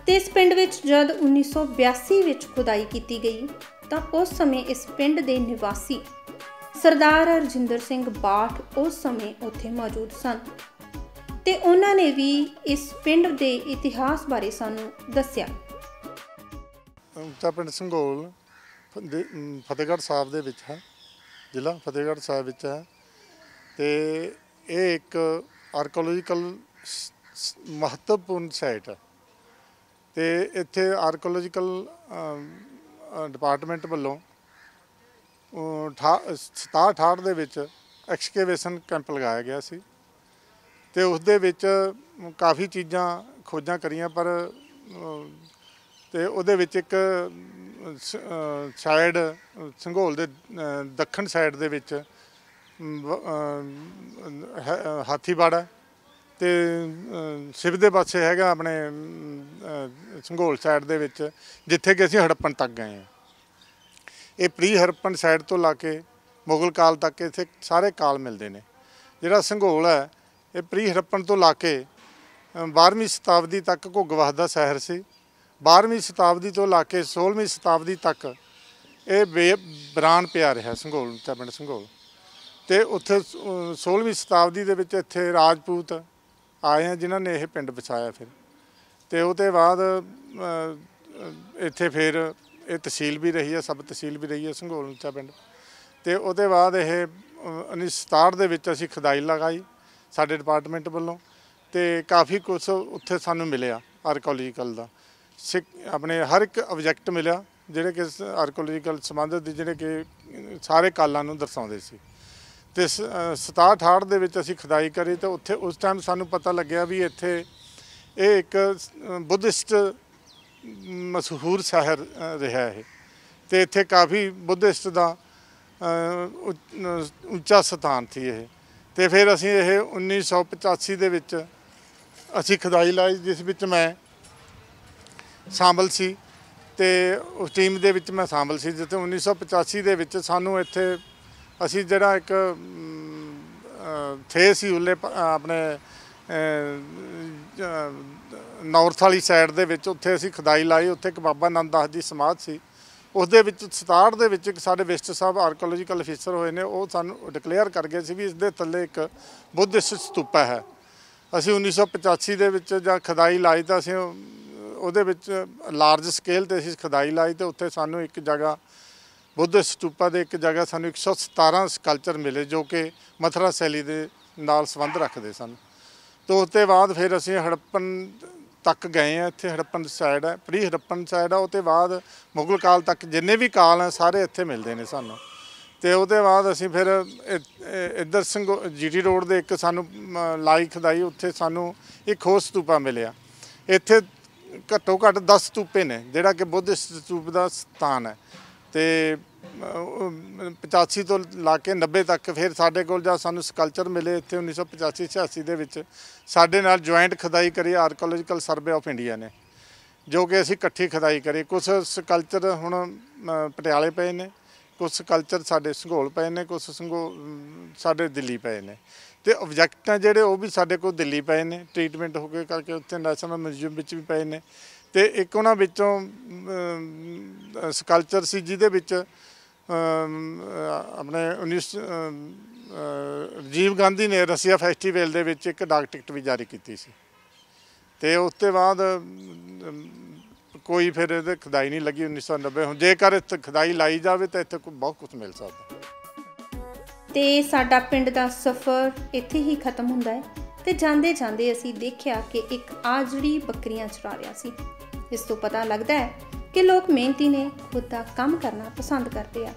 ਤੇ ਇਸ ਪਿੰਡ ਵਿੱਚ ਜਦ 1982 ਵਿੱਚ ਖੁਦਾਈ ਕੀਤੀ ਗਈ ਤਾਂ ਉਸ ਸਮੇਂ ਇਸ ਪਿੰਡ ਦੇ ਨਿਵਾਸੀ ਸਰਦਾਰ ਅਰਜਿੰਦਰ ਸਿੰਘ ਬਾਠ ਉਸ ਸਮੇਂ ਉੱਥੇ ਮੌਜੂਦ ਸਨ ਤੇ ਉਹਨਾਂ ਨੇ ਵੀ ਇਸ ਪਿੰਡ ਦੇ ਇਤਿਹਾਸ ਬਾਰੇ ਸਾਨੂੰ ਦੱਸਿਆ ਤਾਂ ਪਿੰਡ ਸੰਗੋਲ ਫਤਿਹਗੜ੍ਹ ਸਾਹਿਬ ਦੇ ਵਿੱਚ ਹੈ ਜ਼ਿਲ੍ਹਾ ਫਤਿਹਗੜ੍ਹ ਸਾਹਿਬ ਵਿੱਚ ਹੈ ਤੇ ਇਹ ਇੱਕ ਆਰਕੀਓਲੋਜੀਕਲ ਮਹੱਤਵਪੂਰਨ ਸਾਈਟ ਹੈ ਤੇ ਇੱਥੇ ਆਰਕੀਓਲੋਜੀਕਲ ਡਿਪਾਰਟਮੈਂਟ ਵੱਲੋਂ 67-68 ਦੇ ਵਿੱਚ ਐਕਸਕੇਵੇਸ਼ਨ ਕੈਂਪ ਲਗਾਇਆ ਗਿਆ ਸੀ ਤੇ ਉਸ ਦੇ ਵਿੱਚ ਕਾਫੀ ਚੀਜ਼ਾਂ ਖੋਜਾਂ ਕਰੀਆਂ ਪਰ ਤੇ ਉਹਦੇ ਵਿੱਚ ਇੱਕ ਸਾਈਡ ਸੰਘੋਲ ਦੇ ਦੱਖਣ ਸਾਈਡ ਦੇ ਵਿੱਚ ਹਾਥੀਵਾੜਾ ਤੇ ਸਿਵ ਦੇ ਪਾਸੇ ਹੈਗਾ ਆਪਣੇ ਸੰਘੋਲ ਸਾਈਡ ਦੇ ਵਿੱਚ ਜਿੱਥੇ ਕਿ ਅਸੀਂ ਹੜੱਪਣ ਤੱਕ ਗਏ ਹਾਂ ਇਹ ਪ੍ਰੀ ਹਰਪਨ ਸਾਈਡ ਤੋਂ ਲਾ ਕੇ ਮੁਗਲ ਕਾਲ ਤੱਕ ਇੱਥੇ ਸਾਰੇ ਕਾਲ ਮਿਲਦੇ ਨੇ ਜਿਹੜਾ ਸੰਘੋਲ ਹੈ ਇਹ ਪ੍ਰੀ ਹਰਪਨ ਤੋਂ ਲਾ ਕੇ 12ਵੀਂ ਸ਼ਤਾਬਦੀ ਤੱਕ ਘੁੱਗਵਾਸ ਦਾ ਸ਼ਹਿਰ ਸੀ 12ਵੀਂ ਸ਼ਤਾਬਦੀ ਤੋਂ ਲਾ ਕੇ 16ਵੀਂ ਸ਼ਤਾਬਦੀ ਤੱਕ ਇਹ ਬਰਾਨ ਪਿਆ ਰਿਹਾ ਸੰਘੋਲ ਦਾ ਪਿੰਡ ਸੰਘੋਲ ਤੇ ਉੱਥੇ 16ਵੀਂ ਸ਼ਤਾਬਦੀ ਦੇ ਵਿੱਚ ਇੱਥੇ ਰਾਜਪੂਤ ਆਏ ਆ ਜਿਨ੍ਹਾਂ ਨੇ ਇਹ ਪਿੰਡ ਬਚਾਇਆ ਫਿਰ ਤੇ ਉਹਦੇ ਬਾਅਦ ਇੱਥੇ ਫਿਰ ਇਹ ਤਹਿਸੀਲ ਵੀ ਰਹੀ ਹੈ ਸਬ ਤਹਿਸੀਲ ਵੀ ਰਹੀ ਹੈ ਸੰਘੋਲ ਉੱਚਾ ਪਿੰਡ ਤੇ ਉਹਦੇ ਬਾਅਦ ਇਹ 1967 ਦੇ ਵਿੱਚ ਅਸੀਂ ਖਦਾਈ ਲਗਾਈ ਸਾਡੇ ਡਿਪਾਰਟਮੈਂਟ ਵੱਲੋਂ ਤੇ ਕਾਫੀ ਕੁਝ ਉੱਥੇ ਸਾਨੂੰ ਮਿਲਿਆ ਆਰਕੀਓਲੋਜੀਕਲ ਦਾ ਆਪਣੇ ਹਰ ਇੱਕ ਆਬਜੈਕਟ ਮਿਲਿਆ ਜਿਹੜੇ ਕਿ ਆਰਕੀਓਲੋਜੀਕਲ ਸੰਬੰਧਿਤ ਦੇ ਜਿਹੜੇ ਕਿ ਸਾਰੇ ਕਾਲਾਂ ਨੂੰ ਦਰਸਾਉਂਦੇ ਸੀ ਤੇ 67-68 ਦੇ ਵਿੱਚ ਅਸੀਂ ਖਦਾਈ ਕਰੀ ਤੇ ਉੱਥੇ ਉਸ ਟਾਈਮ ਸਾਨੂੰ ਪਤਾ ਲੱਗਿਆ ਵੀ ਇੱਥੇ ਇਹ ਇੱਕ ਬੁੱਧਿਸਟ ਮਸ਼ਹੂਰ ਸ਼ਹਿਰ ਰਿਹਾ ਇਹ ਤੇ ਇੱਥੇ ਕਾਫੀ ਬੁੱਧਿਸਟ ਦਾ ਉੱਚਾ ਸਥਾਨ ਸੀ ਇਹ ਤੇ ਫਿਰ ਅਸੀਂ ਇਹ 1985 ਦੇ ਵਿੱਚ ਅਸੀਂ ਖਦਾਈ ਲਾਈ ਜਿਸ ਵਿੱਚ ਮੈਂ ਸ਼ਾਮਲ ਸੀ ਤੇ ਉਸ ਟੀਮ ਦੇ ਵਿੱਚ ਮੈਂ ਸ਼ਾਮਲ ਸੀ ਜਿੱਥੇ 1985 ਦੇ ਵਿੱਚ ਸਾਨੂੰ ਇੱਥੇ ਅਸੀਂ ਜਿਹੜਾ ਇੱਕ ਥੇ ਸੀ ਉੱਲੇ ਆਪਣੇ ਨਾਰਥ ਵਾਲੀ ਸਾਈਡ ਦੇ ਵਿੱਚ ਉੱਥੇ ਅਸੀਂ ਖਦਾਈ ਲਾਈ ਉੱਥੇ ਇੱਕ ਬਾਬਾ ਨੰਦ ਦਾਸ ਦੀ ਸਮਾਧ ਸੀ ਉਸ ਦੇ ਵਿੱਚ 67 ਦੇ ਵਿੱਚ ਇੱਕ ਸਾਡੇ ਵਿਸਟ ਸਾਹਿਬ ਆਰਕੀਓਲੋਜੀਕਲ ਅਫੀਸਰ ਹੋਏ ਨੇ ਉਹ ਸਾਨੂੰ ਡਿਕਲੇਅਰ ਕਰ ਗਏ ਸੀ ਵੀ ਇਸ ਦੇ ਥੱਲੇ ਇੱਕ ਬੁੱਧਿਸਟ ਸਤੂਪਾ ਹੈ ਅਸੀਂ 1985 ਦੇ ਵਿੱਚ ਜਾਂ ਖਦਾਈ ਲਾਈ ਤਾਂ ਅਸੀਂ ਉਹਦੇ ਵਿੱਚ ਲਾਰਜ ਸਕੇਲ ਤੇ ਅਸੀਂ ਖਦਾਈ ਲਾਈ ਤੇ ਉੱਥੇ ਸਾਨੂੰ ਇੱਕ ਜਗ੍ਹਾ ਬੁੱਧ ਸਤੂਪਾ ਦੇ ਇੱਕ ਜਗ੍ਹਾ ਸਾਨੂੰ 117 ਸਕਲਚਰ ਮਿਲੇ ਜੋ ਕਿ ਮਥਰਾ ਸ਼ੈਲੀ ਦੇ ਨਾਲ ਸੰਬੰਧ ਰੱਖਦੇ ਸਨ ਤੋਂ ਉਸ ਬਾਅਦ ਫਿਰ ਅਸੀਂ ਹੜੱਪਨ ਤੱਕ ਗਏ ਆ ਇੱਥੇ ਹੜੱਪਨ ਸਾਈਡ ਹੈ ਪ੍ਰੀ ਹੜੱਪਨ ਸਾਈਡ ਆ ਉਹ ਬਾਅਦ ਮੁਗਲ ਕਾਲ ਤੱਕ ਜਿੰਨੇ ਵੀ ਕਾਲ ਆ ਸਾਰੇ ਇੱਥੇ ਮਿਲਦੇ ਨੇ ਸਾਨੂੰ ਤੇ ਉਹਦੇ ਬਾਅਦ ਅਸੀਂ ਫਿਰ ਇੱਧਰ ਸਿੰਘ ਜੀਟੀ ਰੋਡ ਦੇ ਇੱਕ ਸਾਨੂੰ ਲਾਈ ਖਦਾਈ ਉੱਥੇ ਸਾਨੂੰ ਇੱਕ ਹੋਰ ਸਤੂਪਾ ਮਿਲਿਆ ਇੱਥੇ ਘੱਟੋ ਘੱਟ 10 ਸਤੂਪੇ ਨੇ ਜਿਹੜਾ ਕਿ ਬੁੱਧ ਸਤੂਪ ਦਾ ਸਥਾਨ ਹੈ ਤੇ 85 ਤੋਂ ਲਾ ਕੇ 90 ਤੱਕ ਫਿਰ ਸਾਡੇ ਕੋਲ ਜਾਂ ਸਾਨੂੰ ਸਕਲਚਰ ਮਿਲੇ ਇੱਥੇ 1985 86 ਦੇ ਵਿੱਚ ਸਾਡੇ ਨਾਲ ਜੁਆਇੰਟ ਖਦਾਈ ਕਰੀ ਆਰਕੀਓਲੋਜੀਕਲ ਸਰਵੇ ਆਫ ਇੰਡੀਆ ਨੇ ਜੋ ਕਿ ਅਸੀਂ ਇਕੱਠੀ ਖਦਾਈ ਕਰੀ ਕੁਝ ਸਕਲਚਰ ਹੁਣ ਪਟਿਆਲੇ ਪਏ ਨੇ ਕੁਝ ਸਕਲਚਰ ਸਾਡੇ ਸੰਘੋਲ ਪਏ ਨੇ ਕੁਝ ਸੰਘੋ ਸਾਡੇ ਦਿੱਲੀ ਪਏ ਨੇ ਤੇ ਆਬਜੈਕਟਾਂ ਜਿਹੜੇ ਉਹ ਵੀ ਸਾਡੇ ਕੋਲ ਦਿੱਲੀ ਪਏ ਨੇ ਟ੍ਰੀਟਮੈਂਟ ਹੋ ਕੇ ਕਰਕੇ ਉੱਥੇ ਨੈਸ਼ਨਲ ਮਿਊਜ਼ੀਅਮ ਵਿੱਚ ਵੀ ਪਏ ਨੇ ਤੇ ਇੱਕ ਉਹਨਾਂ ਵਿੱਚੋਂ ਸਕਲਚਰ ਸੀ ਜਿਹਦੇ ਵਿੱਚ ਆਪਣੇ 19 ਰਜੀਵ ਗਾਂਧੀ ਨੇ ਰਸੀਆ ਫੈਸਟੀਵਲ ਦੇ ਵਿੱਚ ਇੱਕ ਡਾਕ ਟਿਕਟ ਵੀ ਜਾਰੀ ਕੀਤੀ ਸੀ ਤੇ ਉਸ ਤੋਂ ਬਾਅਦ ਕੋਈ ਫਿਰ ਇਹਦੇ ਖਦਾਈ ਨਹੀਂ ਲੱਗੀ 1990 ਹੁਣ ਜੇਕਰ ਇੱਥੇ ਖਦਾਈ ਲਾਈ ਜਾਵੇ ਤਾਂ ਇੱਥੇ ਕੋਈ ਬਹੁਤ ਕੁਝ ਮਿਲ ਸਕਦਾ ਤੇ ਸਾਡਾ ਪਿੰਡ ਦਾ ਸਫ਼ਰ ਇੱਥੇ ਹੀ ਖਤਮ ਹੁੰਦਾ ਹੈ ਤੇ ਜਾਂਦੇ ਜਾਂਦੇ ਅਸੀਂ ਦੇਖਿਆ ਕਿ ਇੱਕ ਆਜੜੀ ਬੱਕਰੀਆਂ ਚਰਾ ਰਿਆ ਸੀ ਇਸ ਤੋਂ ਪਤਾ ਲੱਗਦਾ ਹੈ ਕਿ ਲੋਕ ਮਿਹਨਤੀ ਨੇ ਖੁਦ ਦਾ ਕੰਮ ਕਰਨਾ ਪਸੰਦ ਕਰਦੇ ਆ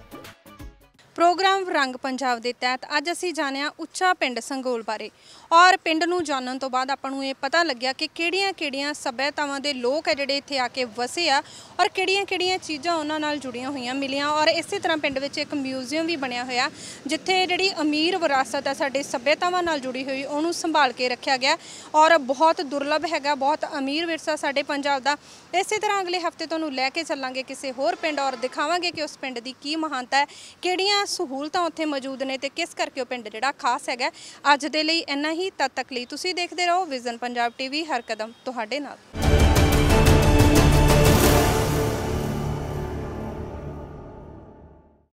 ਪ੍ਰੋਗਰਾਮ ਰੰਗ ਪੰਜਾਬ ਦੇ ਤਹਿਤ ਅੱਜ ਅਸੀਂ ਜਾਣਿਆ ਉੱਚਾ ਪਿੰਡ ਸੰਗੋਲ ਬਾਰੇ ਔਰ ਪਿੰਡ ਨੂੰ ਜਾਣਨ ਤੋਂ ਬਾਅਦ ਆਪਾਂ ਨੂੰ ਇਹ ਪਤਾ ਲੱਗਿਆ ਕਿ ਕਿਹੜੀਆਂ-ਕਿਹੜੀਆਂ ਸਭਿਆਤਾਵਾਂ ਦੇ ਲੋਕ ਹੈ ਜਿਹੜੇ ਇੱਥੇ ਆ ਕੇ ਵਸੇ ਆ ਔਰ ਕਿਹੜੀਆਂ-ਕਿਹੜੀਆਂ ਚੀਜ਼ਾਂ ਉਹਨਾਂ ਨਾਲ ਜੁੜੀਆਂ ਹੋਈਆਂ ਮਿਲੀਆਂ ਔਰ ਇਸੇ ਤਰ੍ਹਾਂ ਪਿੰਡ ਵਿੱਚ ਇੱਕ ਮਿਊਜ਼ੀਅਮ ਵੀ ਬਣਿਆ ਹੋਇਆ ਜਿੱਥੇ ਜਿਹੜੀ ਅਮੀਰ ਵਿਰਾਸਤ ਹੈ ਸਾਡੇ ਸਭਿਆਤਾਵਾਂ ਨਾਲ ਜੁੜੀ ਹੋਈ ਉਹਨੂੰ ਸੰਭਾਲ ਕੇ ਰੱਖਿਆ ਗਿਆ ਔਰ ਬਹੁਤ ਦੁਰਲਭ ਹੈਗਾ ਬਹੁਤ ਅਮੀਰ ਵਿਰਸਾ ਸਾਡੇ ਪੰਜਾਬ ਦਾ ਇਸੇ ਤਰ੍ਹਾਂ ਅਗਲੇ ਹਫਤੇ ਤੁਹਾਨੂੰ ਲੈ ਕੇ ਚੱਲਾਂਗੇ ਕਿਸੇ ਹੋਰ ਪਿੰਡ ਔਰ ਦਿਖਾਵਾਂਗੇ ਕਿ ਉਸ ਪਿੰਡ ਦੀ ਕੀ ਮਹਾਨਤਾ ਹੈ ਕਿਹੜੀਆਂ ਸਹੂਲਤਾਂ ਉੱਥੇ ਮੌਜੂਦ ਨੇ ਤੇ ਕਿਸ ਕਰਕੇ ਉਹ ਪਿੰਡ ਜਿਹੜਾ ਖਾਸ ਹੈਗਾ ਅੱਜ ਦੇ ਲਈ ਇੰਨਾ ਨਹੀਂ ਤਦ ਤੱਕ ਲਈ ਤੁਸੀਂ ਦੇਖਦੇ ਰਹੋ ਵਿਜ਼ਨ ਪੰਜਾਬ ਟੀਵੀ ਹਰ ਕਦਮ ਤੁਹਾਡੇ ਨਾਲ